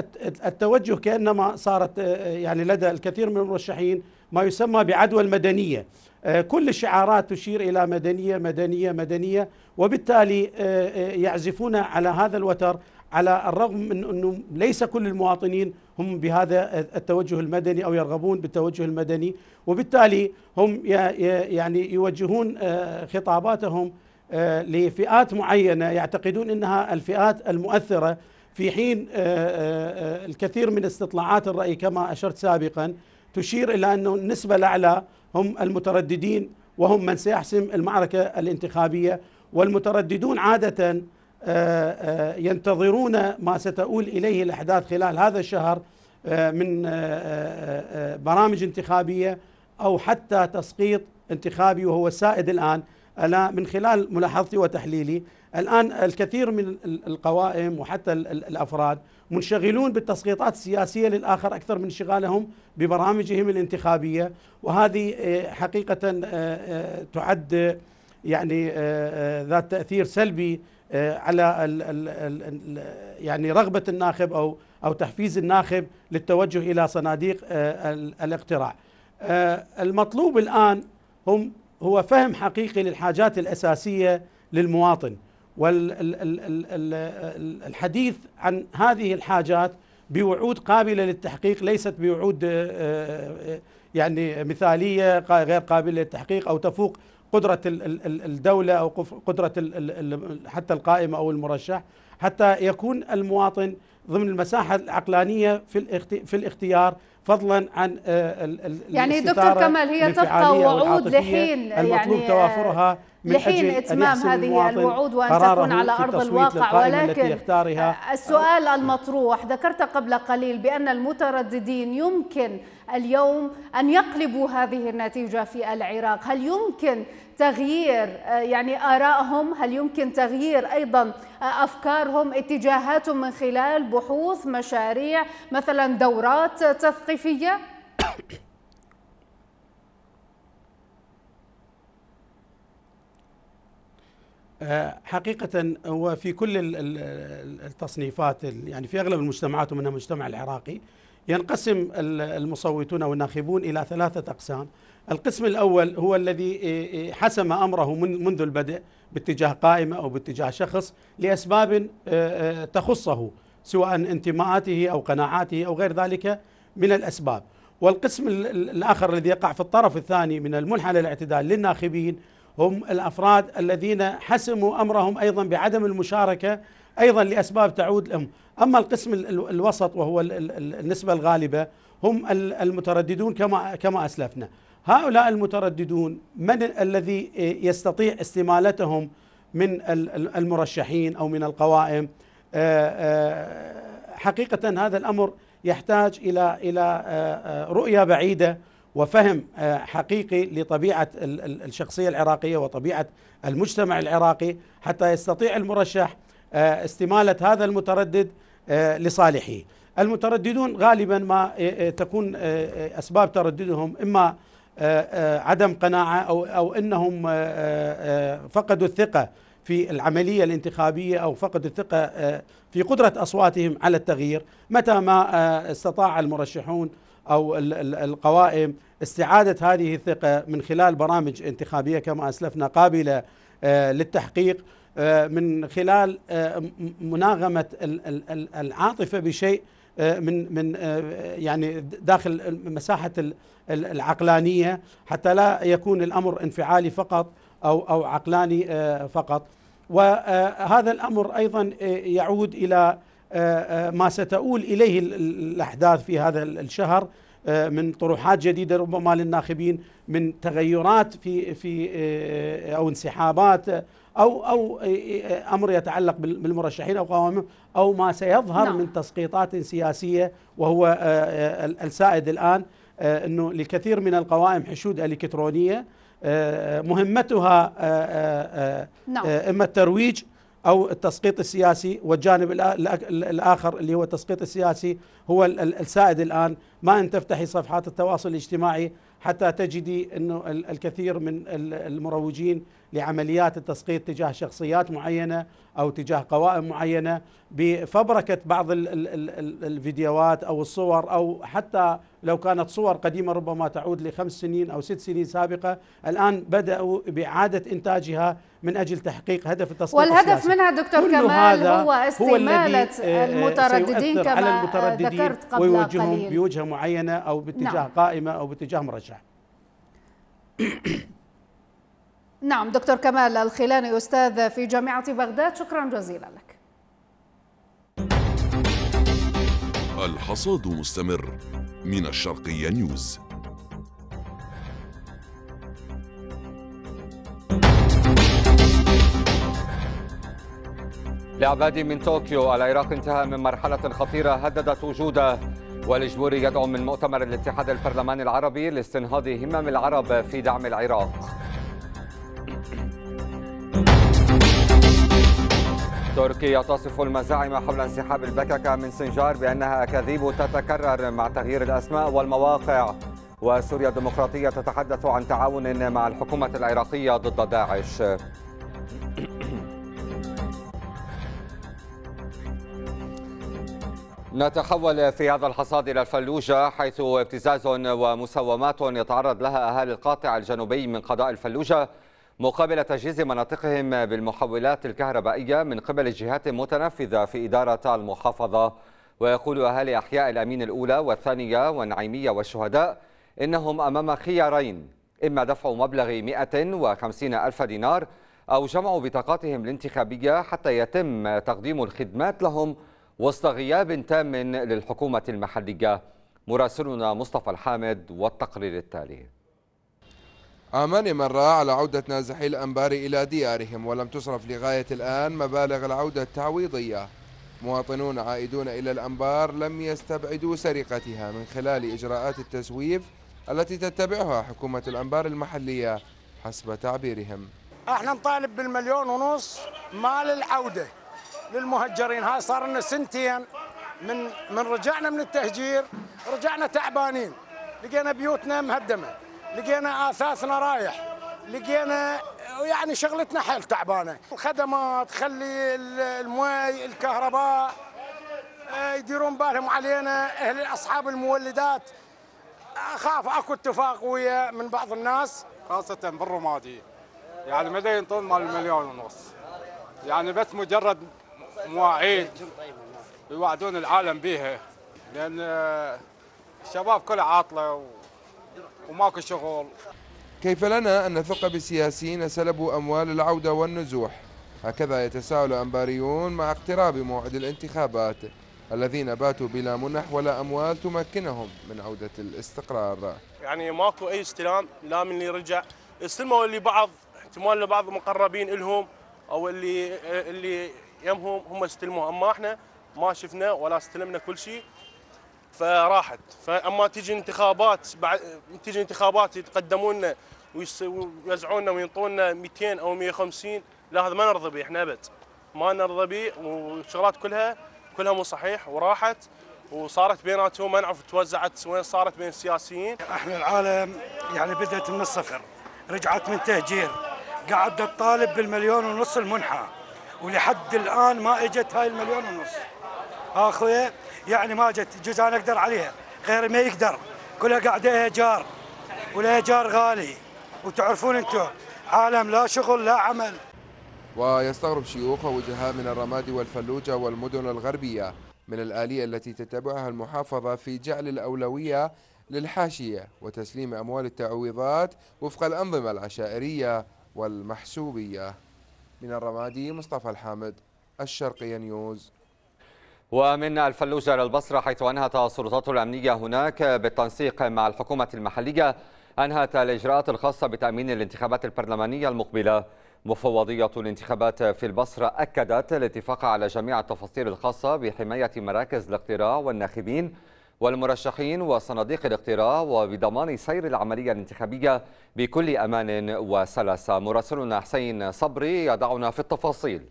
التوجه كأنما صارت يعني لدى الكثير من المرشحين ما يسمى بعدوى المدنية آه، كل الشعارات تشير إلى مدنية مدنية مدنية وبالتالي آه، آه، يعزفون على هذا الوتر على الرغم من أنه ليس كل المواطنين هم بهذا التوجه المدني أو يرغبون بالتوجه المدني وبالتالي هم يعني يوجهون خطاباتهم لفئات معينة يعتقدون أنها الفئات المؤثرة في حين الكثير من استطلاعات الرأي كما أشرت سابقا تشير إلى أن النسبة الأعلى هم المترددين وهم من سيحسم المعركة الانتخابية والمترددون عادة آه، آه، ينتظرون ما ستؤول إليه الأحداث خلال هذا الشهر آه، من برامج انتخابية أو حتى تسقيط انتخابي وهو السائد الآن أنا من خلال ملاحظتي وتحليلي الآن الكثير من القوائم وحتى الأفراد منشغلون بالتسقيطات السياسية للآخر أكثر من انشغالهم ببرامجهم الانتخابية وهذه آه، حقيقة آه، آه، تعد يعني ذات تأثير سلبي على يعني رغبة الناخب أو أو تحفيز الناخب للتوجه إلى صناديق الاقتراع المطلوب الآن هم هو فهم حقيقي للحاجات الأساسية للمواطن والحديث عن هذه الحاجات بوعود قابله للتحقيق ليست بوعود آه، آه، يعني مثاليه غير قابله للتحقيق او تفوق قدره الدوله او قدره حتى القائمه او المرشح حتى يكون المواطن ضمن المساحه العقلانيه في الاختيار فضلا عن آه، يعني دكتور كمال هي تبقى وعود لحين يعني توافرها من لحين أجل إتمام هذه الوعود وأن تكون على أرض الواقع ولكن السؤال المطروح ذكرت قبل قليل بأن المترددين يمكن اليوم أن يقلبوا هذه النتيجة في العراق هل يمكن تغيير آه، يعني آرائهم هل يمكن تغيير أيضا آه، أفكارهم اتجاهاتهم من خلال بحوث مشاريع مثلا دورات تثقيفية <coughs> آه، حقيقة هو في كل التصنيفات يعني في أغلب المجتمعات ومنها المجتمع العراقي ينقسم المصوتون والناخبون إلى ثلاثة أقسام القسم الأول هو الذي إيه، إيه، حسم أمره منذ البدء باتجاه قائمة أو باتجاه شخص لأسباب إيه، تخصه سواء انتماءاته أو قناعاته أو غير ذلك من الأسباب والقسم الآخر الذي يقع في الطرف الثاني من المنحنى الاعتدال للناخبين هم الأفراد الذين حسموا أمرهم أيضا بعدم المشاركة ايضا لاسباب تعود لهم اما القسم الوسط وهو النسبه الغالبه هم المترددون كما كما اسلفنا هؤلاء المترددون من الذي آه، يستطيع استمالتهم من المرشحين او من القوائم آه، آه، حقيقه هذا الامر يحتاج الى الى رؤيه بعيده وفهم حقيقي لطبيعه الشخصيه العراقيه وطبيعه المجتمع العراقي حتى يستطيع المرشح آه، استماله هذا المتردد آه، لصالحه المترددون غالبا ما آه، تكون اسباب ترددهم اما عدم قناعه او او انهم فقدوا الثقه في العمليه الانتخابيه او فقدوا الثقه في قدره اصواتهم على التغيير متى ما استطاع المرشحون او القوائم استعاده هذه الثقه من خلال برامج انتخابيه كما اسلفنا قابله للتحقيق آه، من خلال آه، مناغمه العاطفه بشيء آه، من من يعني داخل مساحه العقلانيه حتى لا يكون الامر انفعالي فقط او او عقلاني فقط وهذا الامر ايضا يعود الى ما ستؤول اليه الاحداث في هذا الشهر من طروحات جديده ربما للناخبين من تغيرات في في او انسحابات او او امر يتعلق بالمرشحين او قوامهم او ما سيظهر نعم. من تسقيطات سياسيه وهو آه، آه، السائد الان آه، انه لكثير من القوائم حشود الكترونيه مهمتها نعم. اما الترويج او التسقيط السياسي والجانب الاخر اللي هو التسقيط السياسي هو السائد الان ما ان تفتحي صفحات التواصل الاجتماعي حتى تجدي انه الكثير من المروجين لعمليات التسقيط تجاه شخصيات معينه او تجاه قوائم معينه بفبركه بعض الفيديوهات او الصور او حتى لو كانت صور قديمه ربما تعود لخمس سنين او ست سنين سابقه الان بداوا باعاده انتاجها من اجل تحقيق هدف التسقيط والهدف السياسي. منها دكتور كمال هو استماله هو آه، آه، المترددين كما على آه، المترددين ذكرت قبل ويوجههم قليل. بوجهه معينه او باتجاه نعم. قائمه او باتجاه مرشح <coughs> نعم دكتور كمال الخلاني أستاذ في جامعة بغداد شكرا جزيلا لك الحصاد مستمر من الشرقية نيوز لعبادي من طوكيو العراق انتهى من مرحلة خطيرة هددت وجوده والجبوري يدعو من مؤتمر الاتحاد البرلماني العربي لاستنهاض همم العرب في دعم العراق تركيا تصف المزاعم حول انسحاب البككة من سنجار بأنها أكاذيب تتكرر مع تغيير الأسماء والمواقع وسوريا الديمقراطية تتحدث عن تعاون مع الحكومة العراقية ضد داعش نتحول في هذا الحصاد إلى الفلوجة حيث ابتزاز ومساومات يتعرض لها أهالي القاطع الجنوبي من قضاء الفلوجة مقابل تجهيز مناطقهم بالمحولات الكهربائية من قبل الجهات المتنفذة في إدارة المحافظة ويقول أهالي أحياء الأمين الأولى والثانية والنعيمية والشهداء إنهم أمام خيارين إما دفع مبلغ 150 ألف دينار أو جمع بطاقاتهم الانتخابية حتى يتم تقديم الخدمات لهم وسط غياب تام للحكومة المحلية مراسلنا مصطفى الحامد والتقرير التالي من رأى على عودة نازحي الأنبار إلى ديارهم ولم تصرف لغاية الآن مبالغ العودة التعويضية مواطنون عائدون إلى الأنبار لم يستبعدوا سرقتها من خلال إجراءات التسويف التي تتبعها حكومة الأنبار المحلية حسب تعبيرهم احنا نطالب بالمليون ونص مال العودة للمهجرين هاي صار لنا سنتين من من رجعنا من التهجير رجعنا تعبانين لقينا بيوتنا مهدمه لقينا اساسنا رايح لقينا يعني شغلتنا حيل تعبانه الخدمات خلي المي الكهرباء آه، يديرون بالهم علينا اهل اصحاب المولدات اخاف اكو اتفاق ويا من بعض الناس خاصه بالرمادي يعني مدى ينطون مال المليون ونص يعني بس مجرد مواعيد يوعدون العالم بيها لان آه، الشباب كله عاطله و... وماكو شغل كيف لنا أن نثق بسياسيين سلبوا أموال العودة والنزوح هكذا يتساءل أنباريون مع اقتراب موعد الانتخابات الذين باتوا بلا منح ولا أموال تمكنهم من عودة الاستقرار يعني ماكو أي استلام لا من اللي رجع استلموا اللي بعض احتمال لبعض مقربين لهم أو اللي اللي يمهم هم استلموا أما احنا ما شفنا ولا استلمنا كل شيء فراحت فاما تجي انتخابات بعد تجي انتخابات يتقدمون لنا ويوزعونا وينطونا 200 او 150 لا هذا ما نرضى به احنا ابد ما نرضى به والشغلات كلها كلها مو صحيح وراحت وصارت بيناتهم ما نعرف توزعت وين صارت بين السياسيين احنا العالم يعني بدات من الصفر رجعت من تهجير قاعده تطالب بالمليون ونص المنحه ولحد الان ما اجت هاي المليون ونص اخويا يعني ما جت جزء انا اقدر عليها غيري ما يقدر كلها قاعده ايجار والايجار غالي وتعرفون انتم عالم لا شغل لا عمل ويستغرب شيوخ وجهاء من الرمادي والفلوجة والمدن الغربية من الآلية التي تتبعها المحافظة في جعل الأولوية للحاشية وتسليم أموال التعويضات وفق الأنظمة العشائرية والمحسوبية من الرمادي مصطفى الحامد الشرقية نيوز ومن الفلوجة إلى البصرة حيث أنهت السلطات الأمنية هناك بالتنسيق مع الحكومة المحلية أنهت الإجراءات الخاصة بتأمين الانتخابات البرلمانية المقبلة مفوضية الانتخابات في البصرة أكدت الاتفاق على جميع التفاصيل الخاصة بحماية مراكز الاقتراع والناخبين والمرشحين وصناديق الاقتراع وبضمان سير العملية الانتخابية بكل أمان وسلاسة مراسلنا حسين صبري يضعنا في التفاصيل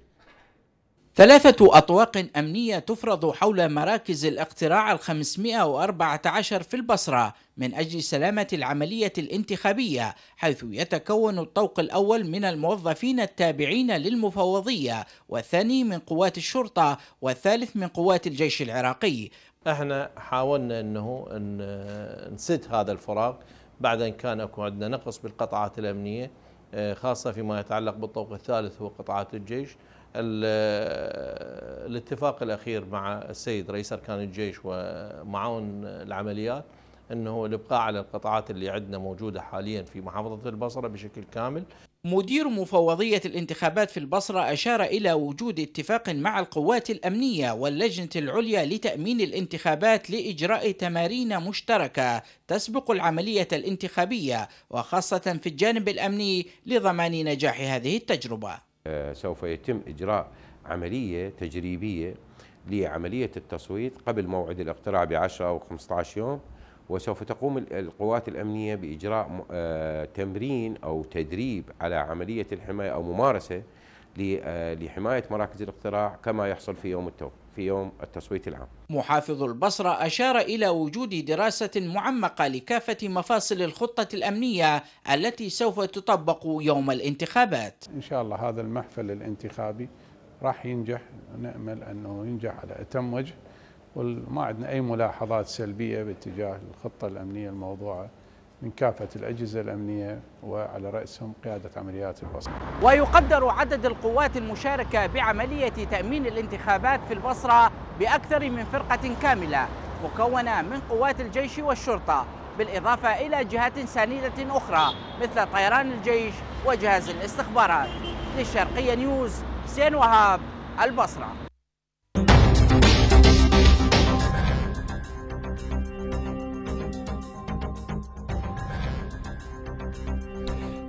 ثلاثة أطواق أمنية تفرض حول مراكز الاقتراع الخمسمائة وأربعة عشر في البصرة من أجل سلامة العملية الانتخابية حيث يتكون الطوق الأول من الموظفين التابعين للمفوضية والثاني من قوات الشرطة والثالث من قوات الجيش العراقي احنا حاولنا انه ان نسد هذا الفراغ بعد ان كان اكو عندنا نقص بالقطاعات الامنيه آه، خاصه فيما يتعلق بالطوق الثالث هو قطاعات الجيش الاتفاق الاخير مع السيد رئيس اركان الجيش ومعاون العمليات انه الابقاء على القطاعات اللي عندنا موجوده حاليا في محافظه البصره بشكل كامل. مدير مفوضيه الانتخابات في البصره اشار الى وجود اتفاق مع القوات الامنيه واللجنه العليا لتامين الانتخابات لاجراء تمارين مشتركه تسبق العمليه الانتخابيه وخاصه في الجانب الامني لضمان نجاح هذه التجربه. آه، سوف يتم إجراء عملية تجريبية لعملية التصويت قبل موعد الاقتراع ب 10 أو 15 يوم وسوف تقوم القوات الأمنية بإجراء آه، تمرين أو تدريب على عملية الحماية أو ممارسة آه، لحماية مراكز الاقتراع كما يحصل في يوم التوقف في يوم التصويت العام محافظ البصرة أشار إلى وجود دراسة معمقة لكافة مفاصل الخطة الأمنية التي سوف تطبق يوم الانتخابات إن شاء الله هذا المحفل الانتخابي راح ينجح نأمل أنه ينجح على أتم وجه وما عندنا أي ملاحظات سلبية باتجاه الخطة الأمنية الموضوعة من كافة الأجهزة الأمنية وعلى رأسهم قيادة عمليات البصرة ويقدر عدد القوات المشاركة بعملية تأمين الانتخابات في البصرة بأكثر من فرقة كاملة مكونة من قوات الجيش والشرطة بالإضافة إلى جهات ساندة أخرى مثل طيران الجيش وجهاز الاستخبارات للشرقية نيوز حسين وهاب البصرة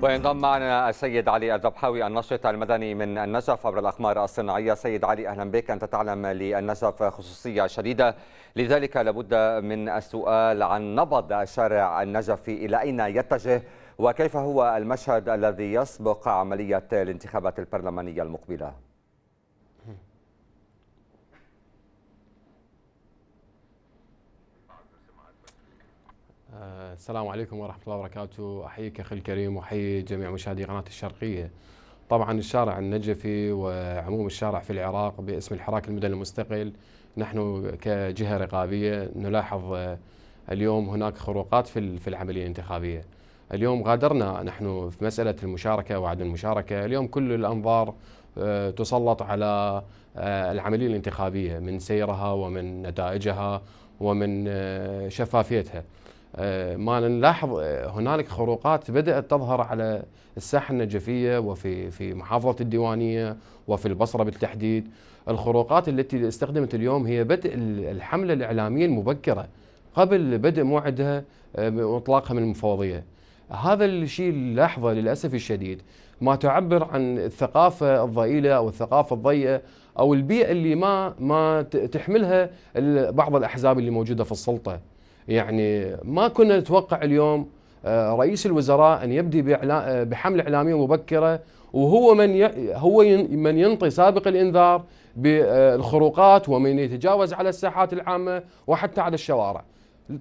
وينضم معنا السيد علي الذبحاوي الناشط المدني من النجف عبر الاقمار الصناعيه، سيد علي اهلا بك انت تعلم للنجف خصوصيه شديده، لذلك لابد من السؤال عن نبض الشارع النجفي الى اين يتجه وكيف هو المشهد الذي يسبق عمليه الانتخابات البرلمانيه المقبله؟ السلام عليكم ورحمة الله وبركاته أحييك أخي الكريم وأحيي جميع مشاهدي قناة الشرقية طبعا الشارع النجفي وعموم الشارع في العراق باسم الحراك المدني المستقل نحن كجهة رقابية نلاحظ آه، اليوم هناك خروقات في في العملية الانتخابية اليوم غادرنا نحن في مسألة المشاركة وعدم المشاركة اليوم كل الأنظار آه، تسلط على آه، العملية الانتخابية من سيرها ومن نتائجها ومن شفافيتها آه، ما نلاحظ آه، هنالك خروقات بدات تظهر على الساحه النجفيه وفي في محافظه الديوانيه وفي البصره بالتحديد الخروقات التي استخدمت اليوم هي بدء الحمله الاعلاميه المبكره قبل بدء موعدها واطلاقها آه، من المفوضيه هذا الشيء لاحظه للاسف الشديد ما تعبر عن الثقافه الضئيله او الثقافه الضيقه او البيئه اللي ما ما تحملها بعض الاحزاب اللي موجوده في السلطه يعني ما كنا نتوقع اليوم آه، رئيس الوزراء ان يبدي آه، بحمله اعلاميه مبكره وهو من هو من ينطي سابق الانذار بالخروقات ومن يتجاوز على الساحات العامه وحتى على الشوارع.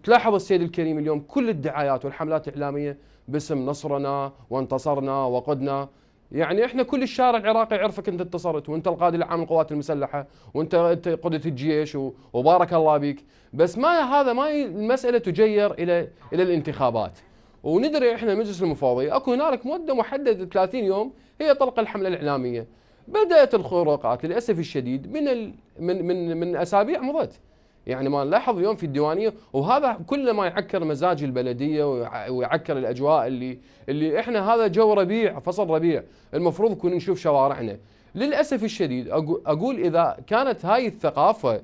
تلاحظ السيد الكريم اليوم كل الدعايات والحملات الاعلاميه باسم نصرنا وانتصرنا وقدنا يعني احنا كل الشارع العراقي يعرفك انت انتصرت وانت القائد العام للقوات المسلحه وانت انت قدوه الجيش وبارك الله بك بس ما هذا ما المساله تجير الى الى الانتخابات وندري احنا مجلس المفاوضيه اكو هنالك مده محدده 30 يوم هي طلق الحمله الاعلاميه بدات الخروقات للاسف الشديد من من من, من اسابيع مضت يعني ما نلاحظ اليوم في الديوانيه وهذا كله ما يعكر مزاج البلديه ويعكر الاجواء اللي اللي احنا هذا جو ربيع فصل ربيع المفروض كنا نشوف شوارعنا للاسف الشديد اقول اذا كانت هاي الثقافه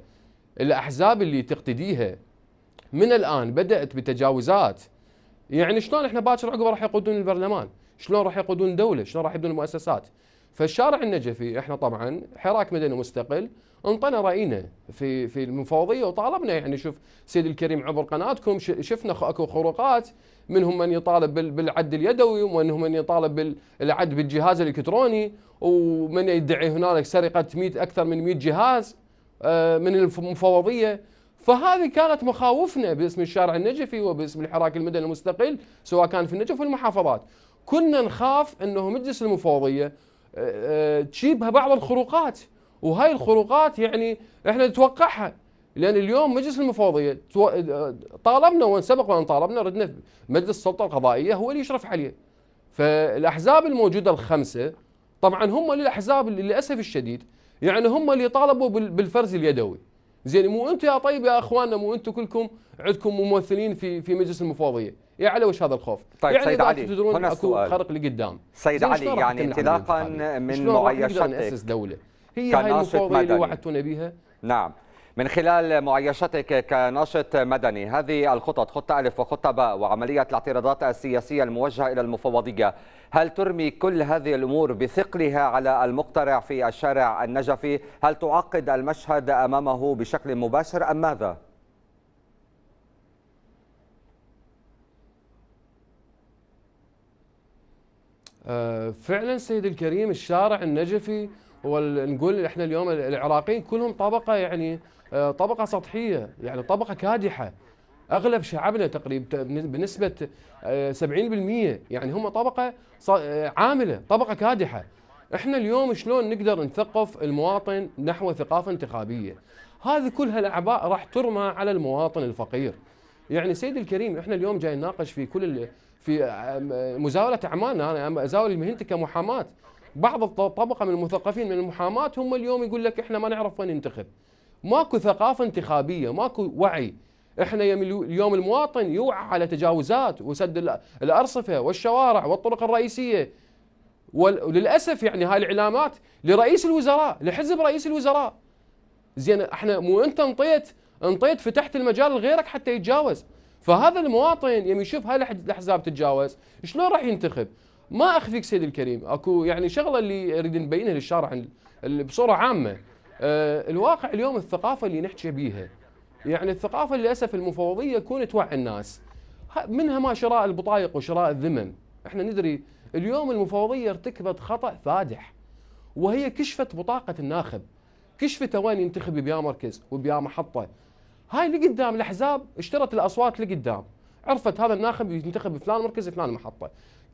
الاحزاب اللي تقتديها من الان بدات بتجاوزات يعني شلون احنا باكر عقب راح يقودون البرلمان شلون راح يقودون دوله شلون راح يبنون المؤسسات فالشارع النجفي احنا طبعا حراك مدني مستقل انطنا راينا في في المفوضيه وطالبنا يعني شوف سيدي الكريم عبر قناتكم شفنا اكو خروقات منهم من يطالب بالعد اليدوي ومنهم من يطالب بالعد بالجهاز الالكتروني ومن يدعي هنالك سرقه 100 اكثر من 100 جهاز آه، من المفوضيه فهذه كانت مخاوفنا باسم الشارع النجفي وباسم الحراك المدني المستقل سواء كان في النجف والمحافظات كنا نخاف انه مجلس المفوضيه آه، آه، تجيبها بعض الخروقات وهاي الخروقات يعني احنا نتوقعها لان اليوم مجلس المفوضيه طالبنا وان سبق وان طالبنا ردنا مجلس السلطه القضائيه هو اللي يشرف عليه. فالاحزاب الموجوده الخمسه طبعا هم الاحزاب للاسف الشديد يعني هم اللي طالبوا بالفرز اليدوي. زين مو انتم يا طيب يا اخواننا مو انتم كلكم عندكم ممثلين في في مجلس المفوضيه، يا إيه، على وش هذا الخوف؟ طيب يعني سيد علي تدرون هنا اكو خرق لقدام. سيد علي يعني انطلاقا من معيشتك دوله؟ هي هاي المفاوضات اللي وعدتونا بها نعم من خلال معايشتك كناشط مدني هذه الخطط خطة ألف وخطة باء وعملية الاعتراضات السياسية الموجهة إلى المفوضية هل ترمي كل هذه الأمور بثقلها على المقترع في الشارع النجفي هل تعقد المشهد أمامه بشكل مباشر أم ماذا؟ آه، فعلا سيد الكريم الشارع النجفي هو نقول احنا اليوم العراقيين كلهم طبقه يعني آه، طبقه سطحيه يعني طبقه كادحه اغلب شعبنا تقريبا بنسبه 70% آه، يعني هم طبقه آه، عامله طبقه كادحه احنا اليوم شلون نقدر نثقف المواطن نحو ثقافه انتخابيه هذه كلها الاعباء راح ترمى على المواطن الفقير يعني سيدي الكريم احنا اليوم جاي نناقش في كل في مزاوله اعمالنا انا ازاول مهنتي كمحاماه بعض الطبقه من المثقفين من المحاماه هم اليوم يقول لك احنا ما نعرف وين ننتخب ماكو ثقافه انتخابيه ماكو وعي احنا اليوم المواطن يوعى على تجاوزات وسد الارصفه والشوارع والطرق الرئيسيه وللاسف يعني هاي الاعلامات لرئيس الوزراء لحزب رئيس الوزراء زين احنا مو انت انطيت انطيت فتحت المجال لغيرك حتى يتجاوز فهذا المواطن يوم يشوف هاي الاحزاب تتجاوز شلون راح ينتخب ما اخفيك سيدي الكريم اكو يعني شغله اللي اريد نبينها للشارع بصوره عامه آه، الواقع اليوم الثقافه اللي نحكي بيها يعني الثقافه للاسف المفوضيه تكون توعي الناس منها ما شراء البطايق وشراء الذمم احنا ندري اليوم المفوضيه ارتكبت خطا فادح وهي كشفت بطاقه الناخب كشفته وين ينتخب بيا مركز وبيا محطه هاي اللي قدام الاحزاب اشترت الاصوات اللي قدام عرفت هذا الناخب ينتخب فلان مركز فلان محطه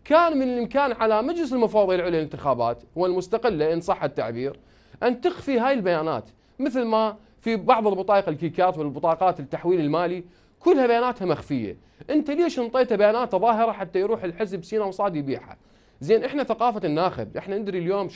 كان من الإمكان على مجلس المفوضية العليا للانتخابات والمستقلة إن صح التعبير أن تخفي هاي البيانات مثل ما في بعض البطايق الكيكات والبطاقات التحويل المالي كلها بياناتها مخفية أنت ليش انطيت بيانات ظاهرة حتى يروح الحزب سينا وصاد يبيعها زين احنا ثقافة الناخب احنا ندري اليوم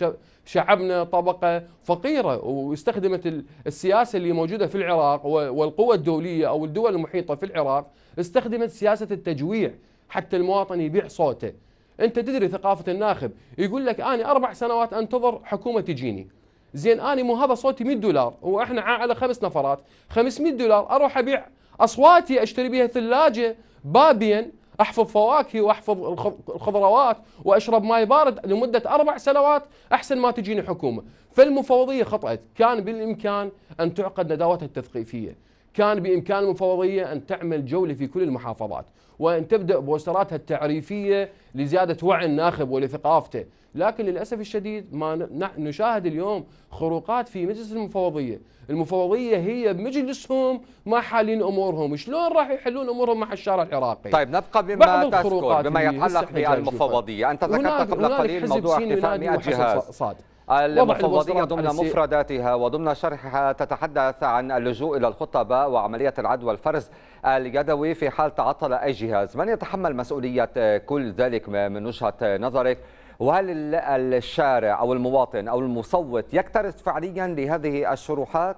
شعبنا طبقة فقيرة واستخدمت السياسة اللي موجودة في العراق والقوى الدولية او الدول المحيطة في العراق استخدمت سياسة التجويع حتى المواطن يبيع صوته انت تدري ثقافه الناخب يقول لك انا اربع سنوات انتظر حكومه تجيني زين انا مو هذا صوتي 100 دولار واحنا على خمس نفرات 500 دولار اروح ابيع اصواتي اشتري بها ثلاجه بابين احفظ فواكه واحفظ الخضروات واشرب ماي بارد لمده اربع سنوات احسن ما تجيني حكومه، فالمفوضيه خطأت، كان بالامكان ان تعقد ندوات التثقيفيه، كان بامكان المفوضيه ان تعمل جوله في كل المحافظات، وأن تبدأ بوستراتها التعريفية لزيادة وعي الناخب ولثقافته لكن للأسف الشديد ما نشاهد اليوم خروقات في مجلس المفوضية المفوضية هي بمجلسهم ما حالين أمورهم شلون راح يحلون أمورهم مع الشارع العراقي طيب نبقى بما تذكر بما يتعلق بالمفوضية أنت ذكرت قبل قليل موضوع اختفاء 100 جهاز صاد. المفوضية ضمن مفرداتها وضمن شرحها تتحدث عن اللجوء إلى الخطباء وعملية العدوى الفرز اليدوي في حال تعطل أي جهاز من يتحمل مسؤولية كل ذلك من وجهة نظرك وهل الشارع أو المواطن أو المصوت يكترث فعليا لهذه الشروحات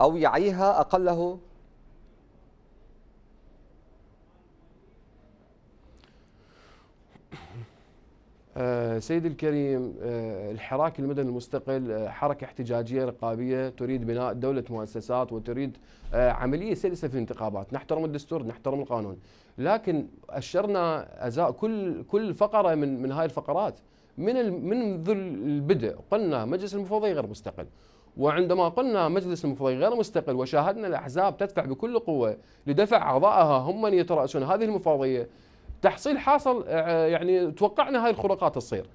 أو يعيها أقله؟ آه، سيد الكريم آه، الحراك المدني المستقل آه، حركة احتجاجية رقابية تريد بناء دولة مؤسسات وتريد عملية سلسة في الانتخابات نحترم الدستور نحترم القانون لكن أشرنا أزاء كل كل فقرة من من هاي الفقرات من من ذو البدء قلنا مجلس المفوضية غير مستقل وعندما قلنا مجلس المفوضية غير مستقل وشاهدنا الأحزاب تدفع بكل قوة لدفع أعضائها هم من يترأسون هذه المفوضية تحصيل حاصل آه، يعني توقعنا هاي الخروقات تصير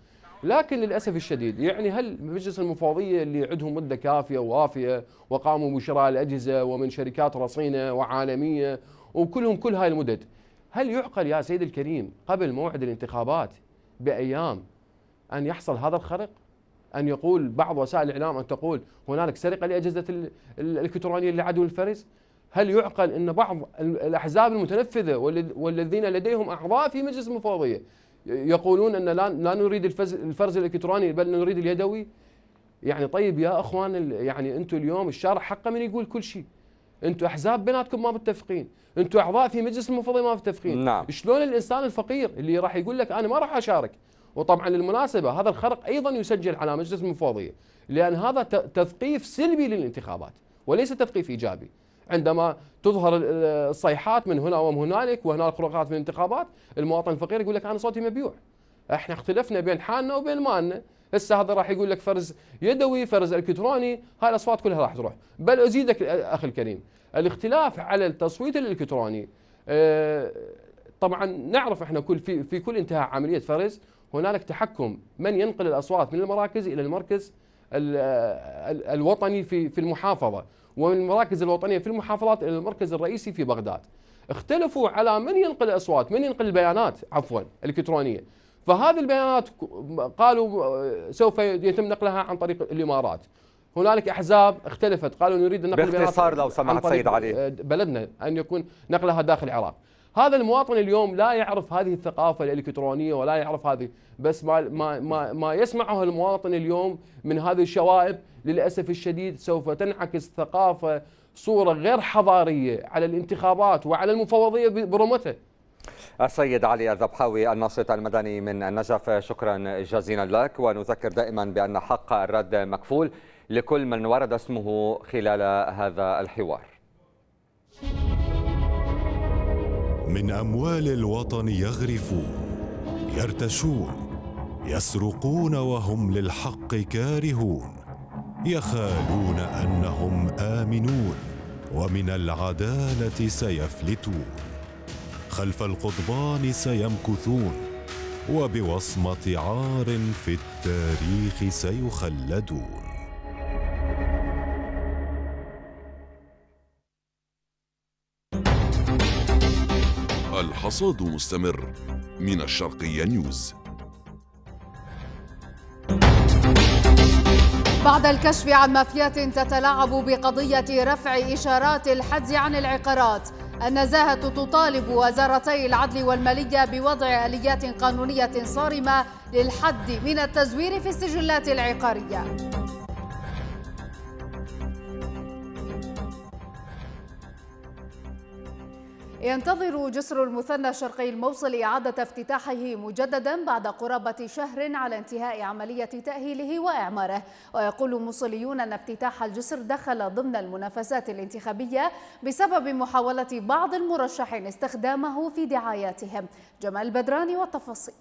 لكن للاسف الشديد يعني هل مجلس المفوضيه اللي عندهم مده كافيه ووافيه وقاموا بشراء الاجهزه ومن شركات رصينه وعالميه وكلهم كل هاي المدد هل يعقل يا سيد الكريم قبل موعد الانتخابات بايام ان يحصل هذا الخرق؟ ان يقول بعض وسائل الاعلام ان تقول هنالك سرقه لاجهزه الالكترونيه لعدو الفرز هل يعقل أن بعض الأحزاب المتنفذة والذين لديهم أعضاء في مجلس المفوضية يقولون أن لا نريد الفرز الإلكتروني بل نريد اليدوي يعني طيب يا أخوان يعني أنتم اليوم الشارع حقه من يقول كل شيء انتم احزاب بيناتكم ما متفقين انتم اعضاء في مجلس المفوضيه ما متفقين نعم. شلون الانسان الفقير اللي راح يقول لك انا ما راح اشارك وطبعا للمناسبه هذا الخرق ايضا يسجل على مجلس المفوضيه لان هذا تثقيف سلبي للانتخابات وليس تثقيف ايجابي عندما تظهر الصيحات من هنا ومن هنالك وهنالك خروقات من الانتخابات المواطن الفقير يقول لك انا صوتي مبيوع احنا اختلفنا بين حالنا وبين مالنا هسه هذا راح يقول لك فرز يدوي فرز الكتروني هاي الاصوات كلها راح تروح بل ازيدك اخي الكريم الاختلاف على التصويت الالكتروني اه طبعا نعرف احنا كل في, في كل انتهاء عمليه فرز هنالك تحكم من ينقل الاصوات من المراكز الى المركز آه، الوطني في في المحافظه ومن المراكز الوطنية في المحافظات إلى المركز الرئيسي في بغداد اختلفوا على من ينقل أصوات من ينقل البيانات عفوا الإلكترونية فهذه البيانات قالوا آه، سوف يتم نقلها عن طريق الإمارات هنالك احزاب اختلفت قالوا نريد نقل باختصار لو سمحت سيد علي آه، بلدنا ان يكون نقلها داخل العراق هذا المواطن اليوم لا يعرف هذه الثقافة الإلكترونية ولا يعرف هذه بس ما, ما, ما, ما يسمعه المواطن اليوم من هذه الشوائب للأسف الشديد سوف تنعكس ثقافة صورة غير حضارية على الانتخابات وعلى المفوضية برمتها السيد علي الذبحاوي الناشط المدني من النجف شكرا جزيلا لك ونذكر دائما بأن حق الرد مكفول لكل من ورد اسمه خلال هذا الحوار. من اموال الوطن يغرفون يرتشون يسرقون وهم للحق كارهون يخالون انهم امنون ومن العداله سيفلتون خلف القضبان سيمكثون وبوصمه عار في التاريخ سيخلدون الحصاد مستمر من الشرقية نيوز بعد الكشف عن مافيات تتلاعب بقضية رفع إشارات الحجز عن العقارات النزاهة تطالب وزارتي العدل والمالية بوضع آليات قانونية صارمة للحد من التزوير في السجلات العقارية ينتظر جسر المثنى شرقي الموصل إعادة افتتاحه مجددا بعد قرابة شهر على انتهاء عملية تأهيله وإعماره ويقول موصليون أن افتتاح الجسر دخل ضمن المنافسات الانتخابية بسبب محاولة بعض المرشحين استخدامه في دعاياتهم جمال بدراني والتفاصيل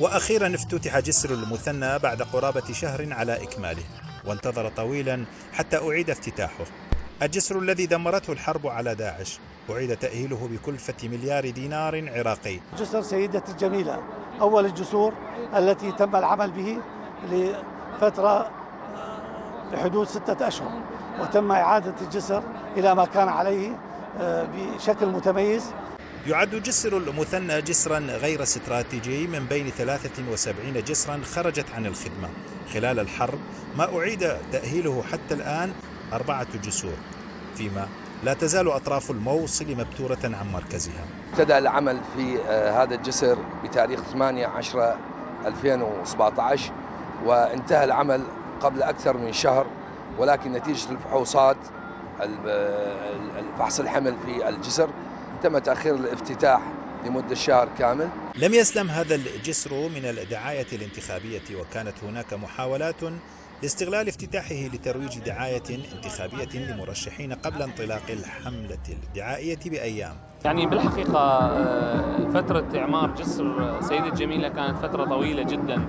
وأخيرا افتتح جسر المثنى بعد قرابة شهر على إكماله وانتظر طويلا حتى أعيد افتتاحه الجسر الذي دمرته الحرب على داعش أعيد تأهيله بكلفة مليار دينار عراقي جسر سيدة الجميلة أول الجسور التي تم العمل به لفترة بحدود آه، ستة أشهر وتم إعادة الجسر إلى ما كان عليه آه، بشكل متميز يعد جسر المثنى جسرا غير استراتيجي من بين 73 جسرا خرجت عن الخدمة خلال الحرب ما أعيد تأهيله حتى الآن أربعة جسور فيما لا تزال أطراف الموصل مبتورة عن مركزها ابتدأ العمل في آه، هذا الجسر بتاريخ 8 10 2017 وانتهى العمل قبل أكثر من شهر ولكن نتيجة الفحوصات الفحص آه، الحمل في الجسر تم تأخير الافتتاح لمدة شهر كامل لم يسلم هذا الجسر من الدعاية الانتخابية وكانت هناك محاولات لاستغلال افتتاحه لترويج دعاية انتخابية لمرشحين قبل انطلاق الحملة الدعائية بأيام يعني بالحقيقة آه، فترة إعمار جسر سيدة جميلة كانت فترة طويلة جدا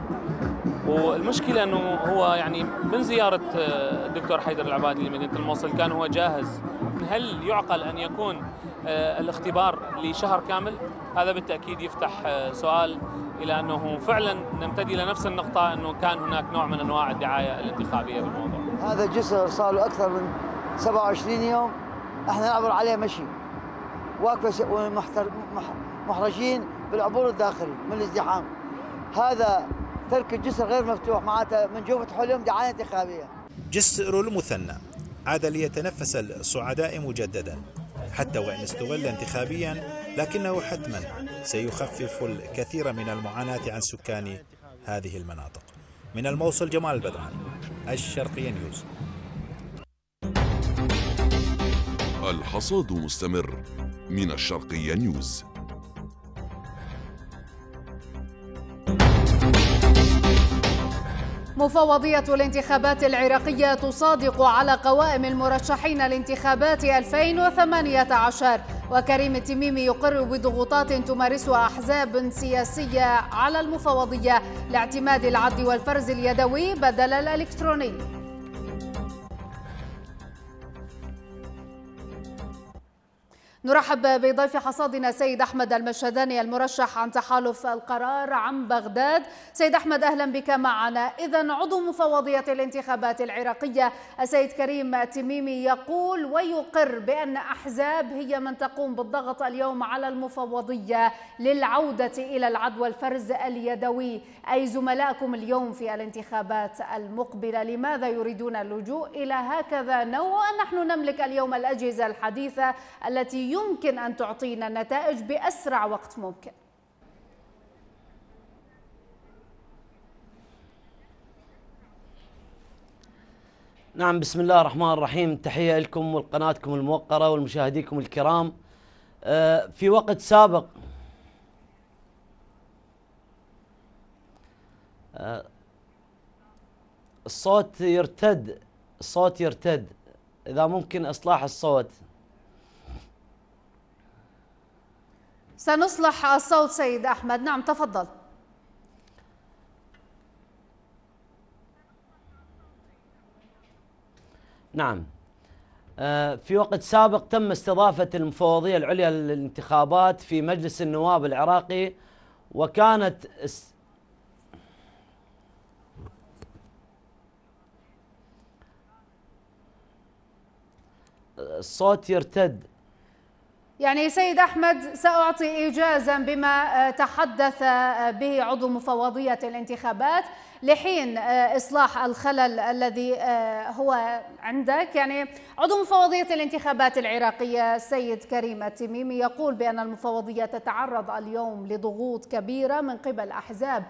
والمشكلة أنه هو يعني من زيارة آه، الدكتور حيدر العبادي لمدينة الموصل كان هو جاهز هل يعقل أن يكون آه، الاختبار لشهر كامل هذا بالتاكيد يفتح آه، سؤال الى انه فعلا نمتدي الى نفس النقطه انه كان هناك نوع من انواع الدعايه الانتخابيه بالموضوع. هذا الجسر صار له اكثر من 27 يوم احنا نعبر عليه مشي واقفه محرجين بالعبور الداخلي من الازدحام. هذا ترك الجسر غير مفتوح معناته من جوه فتحوا لهم دعايه انتخابيه. جسر المثنى عاد ليتنفس الصعداء مجددا حتى وإن استغل انتخابيا لكنه حتما سيخفف الكثير من المعاناة عن سكان هذه المناطق من الموصل جمال البدران الشرقية نيوز الحصاد مستمر من الشرقية نيوز مفوضية الانتخابات العراقية تصادق على قوائم المرشحين لانتخابات 2018 وكريم التميمي يقر بضغوطات تمارسها أحزاب سياسية على المفوضية لاعتماد العد والفرز اليدوي بدل الإلكتروني نرحب بضيف حصادنا سيد أحمد المشهداني المرشح عن تحالف القرار عن بغداد سيد أحمد أهلا بك معنا إذا عضو مفوضية الانتخابات العراقية السيد كريم التميمي يقول ويقر بأن أحزاب هي من تقوم بالضغط اليوم على المفوضية للعودة إلى العدوى الفرز اليدوي أي زملائكم اليوم في الانتخابات المقبلة لماذا يريدون اللجوء إلى هكذا نوع نحن نملك اليوم الأجهزة الحديثة التي يمكن أن تعطينا النتائج بأسرع وقت ممكن نعم بسم الله الرحمن الرحيم تحية لكم ولقناتكم الموقرة والمشاهديكم الكرام آه، في وقت سابق آه، الصوت يرتد الصوت يرتد إذا ممكن إصلاح الصوت سنصلح الصوت سيد أحمد نعم تفضل نعم آه، في وقت سابق تم استضافة المفوضية العليا للانتخابات في مجلس النواب العراقي وكانت اس الصوت يرتد يعني سيد أحمد سأعطي إيجازا بما آه، تحدث آه، به عضو مفوضية الانتخابات لحين آه، إصلاح الخلل الذي هو عندك يعني عضو مفوضية الانتخابات العراقية السيد كريم التميمي يقول بأن المفوضية تتعرض اليوم لضغوط كبيرة من قبل أحزاب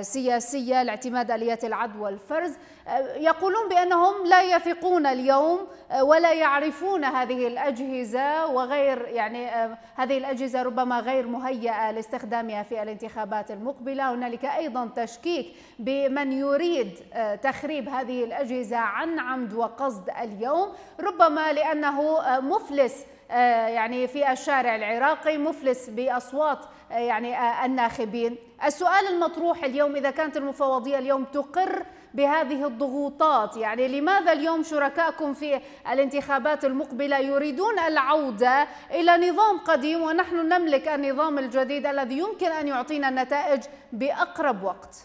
سياسية لاعتماد اليات العدوى والفرز آه، يقولون بأنهم لا يثقون اليوم آه، ولا يعرفون هذه الأجهزة وغير يعني آه، هذه الأجهزة ربما غير مهيئة لاستخدامها في الانتخابات المقبلة هنالك أيضا تشكيك بمن يريد تخريب هذه الأجهزة عن عمد وقصد اليوم ربما لأنه مفلس آه، يعني في الشارع العراقي مفلس بأصوات آه، يعني آه، الناخبين السؤال المطروح اليوم إذا كانت المفوضية اليوم تقر بهذه الضغوطات يعني لماذا اليوم شركائكم في الانتخابات المقبلة يريدون العودة إلى نظام قديم ونحن نملك النظام الجديد الذي يمكن أن يعطينا النتائج بأقرب وقت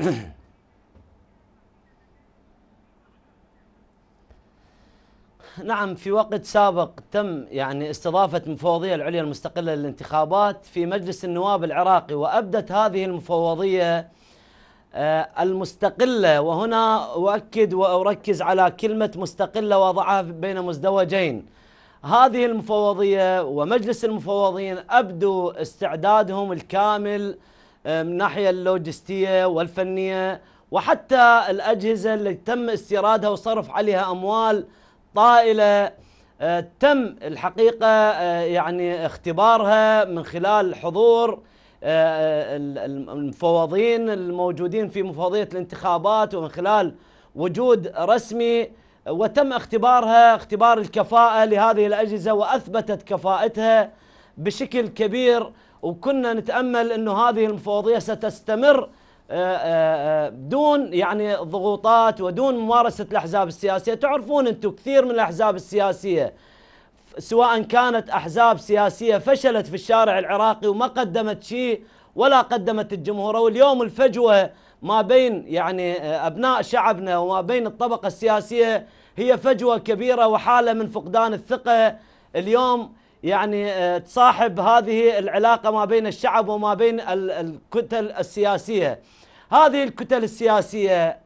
<coughs> نعم في وقت سابق تم يعني استضافة المفوضية العليا المستقلة للانتخابات في مجلس النواب العراقي وأبدت هذه المفوضية آه، المستقلة وهنا أؤكد وأركز على كلمة مستقلة وضعها بين مزدوجين هذه المفوضية ومجلس المفوضين أبدوا استعدادهم الكامل آه، من ناحية اللوجستية والفنية وحتى الأجهزة التي تم استيرادها وصرف عليها أموال طائلة آه، تم الحقيقة آه، يعني اختبارها من خلال حضور آه، المفوضين الموجودين في مفوضية الانتخابات ومن خلال وجود رسمي وتم اختبارها اختبار الكفاءة لهذه الأجهزة وأثبتت كفاءتها بشكل كبير وكنا نتأمل أن هذه المفوضية ستستمر آه، آه، آه، دون يعني ضغوطات ودون ممارسة الأحزاب السياسية تعرفون أنتم كثير من الأحزاب السياسية سواء كانت أحزاب سياسية فشلت في الشارع العراقي وما قدمت شيء ولا قدمت الجمهور واليوم الفجوة ما بين يعني أبناء شعبنا وما بين الطبقة السياسية هي فجوة كبيرة وحالة من فقدان الثقة اليوم يعني تصاحب هذه العلاقة ما بين الشعب وما بين الكتل السياسية هذه الكتل السياسية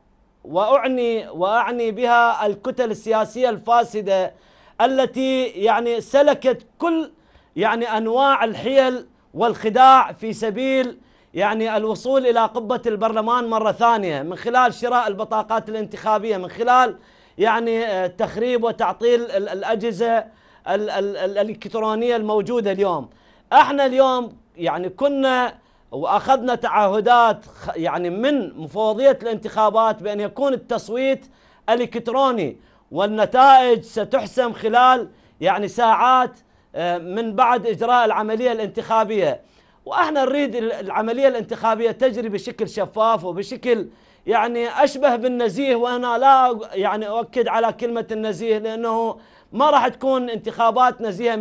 وأعني وأعني بها الكتل السياسية الفاسدة التي يعني سلكت كل يعني أنواع الحيل والخداع في سبيل يعني الوصول إلى قبة البرلمان مرة ثانية من خلال شراء البطاقات الانتخابية من خلال يعني آه، تخريب وتعطيل الأجهزة الإلكترونية الموجودة اليوم احنا اليوم يعني كنا واخذنا تعهدات يعني من مفوضيه الانتخابات بان يكون التصويت الكتروني والنتائج ستحسم خلال يعني ساعات آه، من بعد اجراء العمليه الانتخابيه واحنا نريد العمليه الانتخابيه تجري بشكل شفاف وبشكل يعني اشبه بالنزيه وانا لا يعني اؤكد على كلمه النزيه لانه ما راح تكون انتخابات نزيهة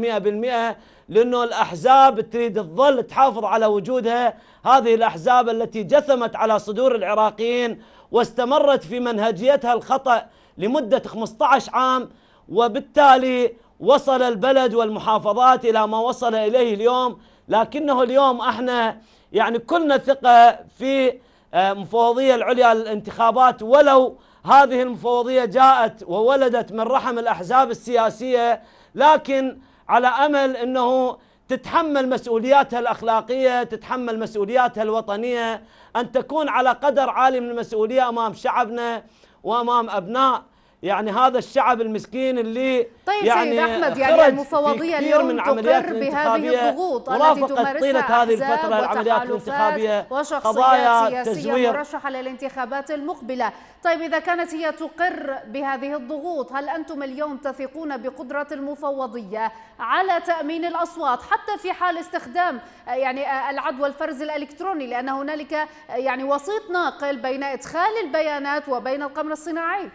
100% لأنه الأحزاب تريد تظل تحافظ على وجودها هذه الأحزاب التي جثمت على صدور العراقيين واستمرت في منهجيتها الخطأ لمدة 15 عام وبالتالي وصل البلد والمحافظات إلى ما وصل إليه اليوم لكنه اليوم احنا يعني كلنا ثقة في المفوضية آه، العليا للانتخابات ولو هذه المفوضية جاءت وولدت من رحم الأحزاب السياسية لكن على أمل أنه تتحمل مسؤولياتها الأخلاقية تتحمل مسؤولياتها الوطنية أن تكون على قدر عالي من المسؤولية أمام شعبنا وأمام أبناء يعني هذا الشعب المسكين اللي طيب يعني سيد احمد يعني المفوضيه اليوم من عمليات بهذه الضغوط التي تمارسها طيله هذه الفتره العمليات الانتخابيه قضايا سياسيه مرشحه للانتخابات المقبله، طيب اذا كانت هي تقر بهذه الضغوط، هل انتم اليوم تثقون بقدره المفوضيه على تامين الاصوات حتى في حال استخدام يعني العدوى الفرز الالكتروني لان هنالك يعني وسيط ناقل بين ادخال البيانات وبين القمر الصناعي؟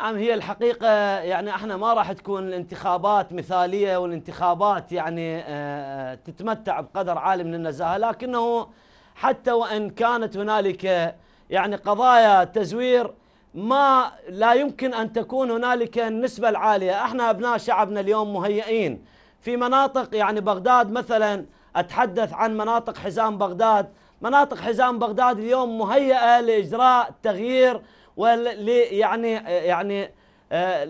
نعم هي الحقيقة يعني احنا ما راح تكون الانتخابات مثالية والانتخابات يعني آه، تتمتع بقدر عالي من النزاهة لكنه حتى وان كانت هنالك يعني قضايا تزوير ما لا يمكن ان تكون هنالك النسبة العالية احنا ابناء شعبنا اليوم مهيئين في مناطق يعني بغداد مثلا اتحدث عن مناطق حزام بغداد مناطق حزام بغداد اليوم مهيئة لاجراء تغيير يعني يعني آه،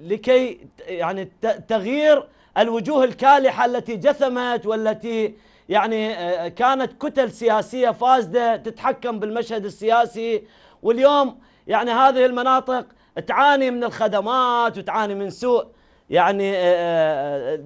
لكي يعني تغيير الوجوه الكالحه التي جثمت والتي يعني آه، كانت كتل سياسيه فاسده تتحكم بالمشهد السياسي واليوم يعني هذه المناطق تعاني من الخدمات وتعاني من سوء يعني آه،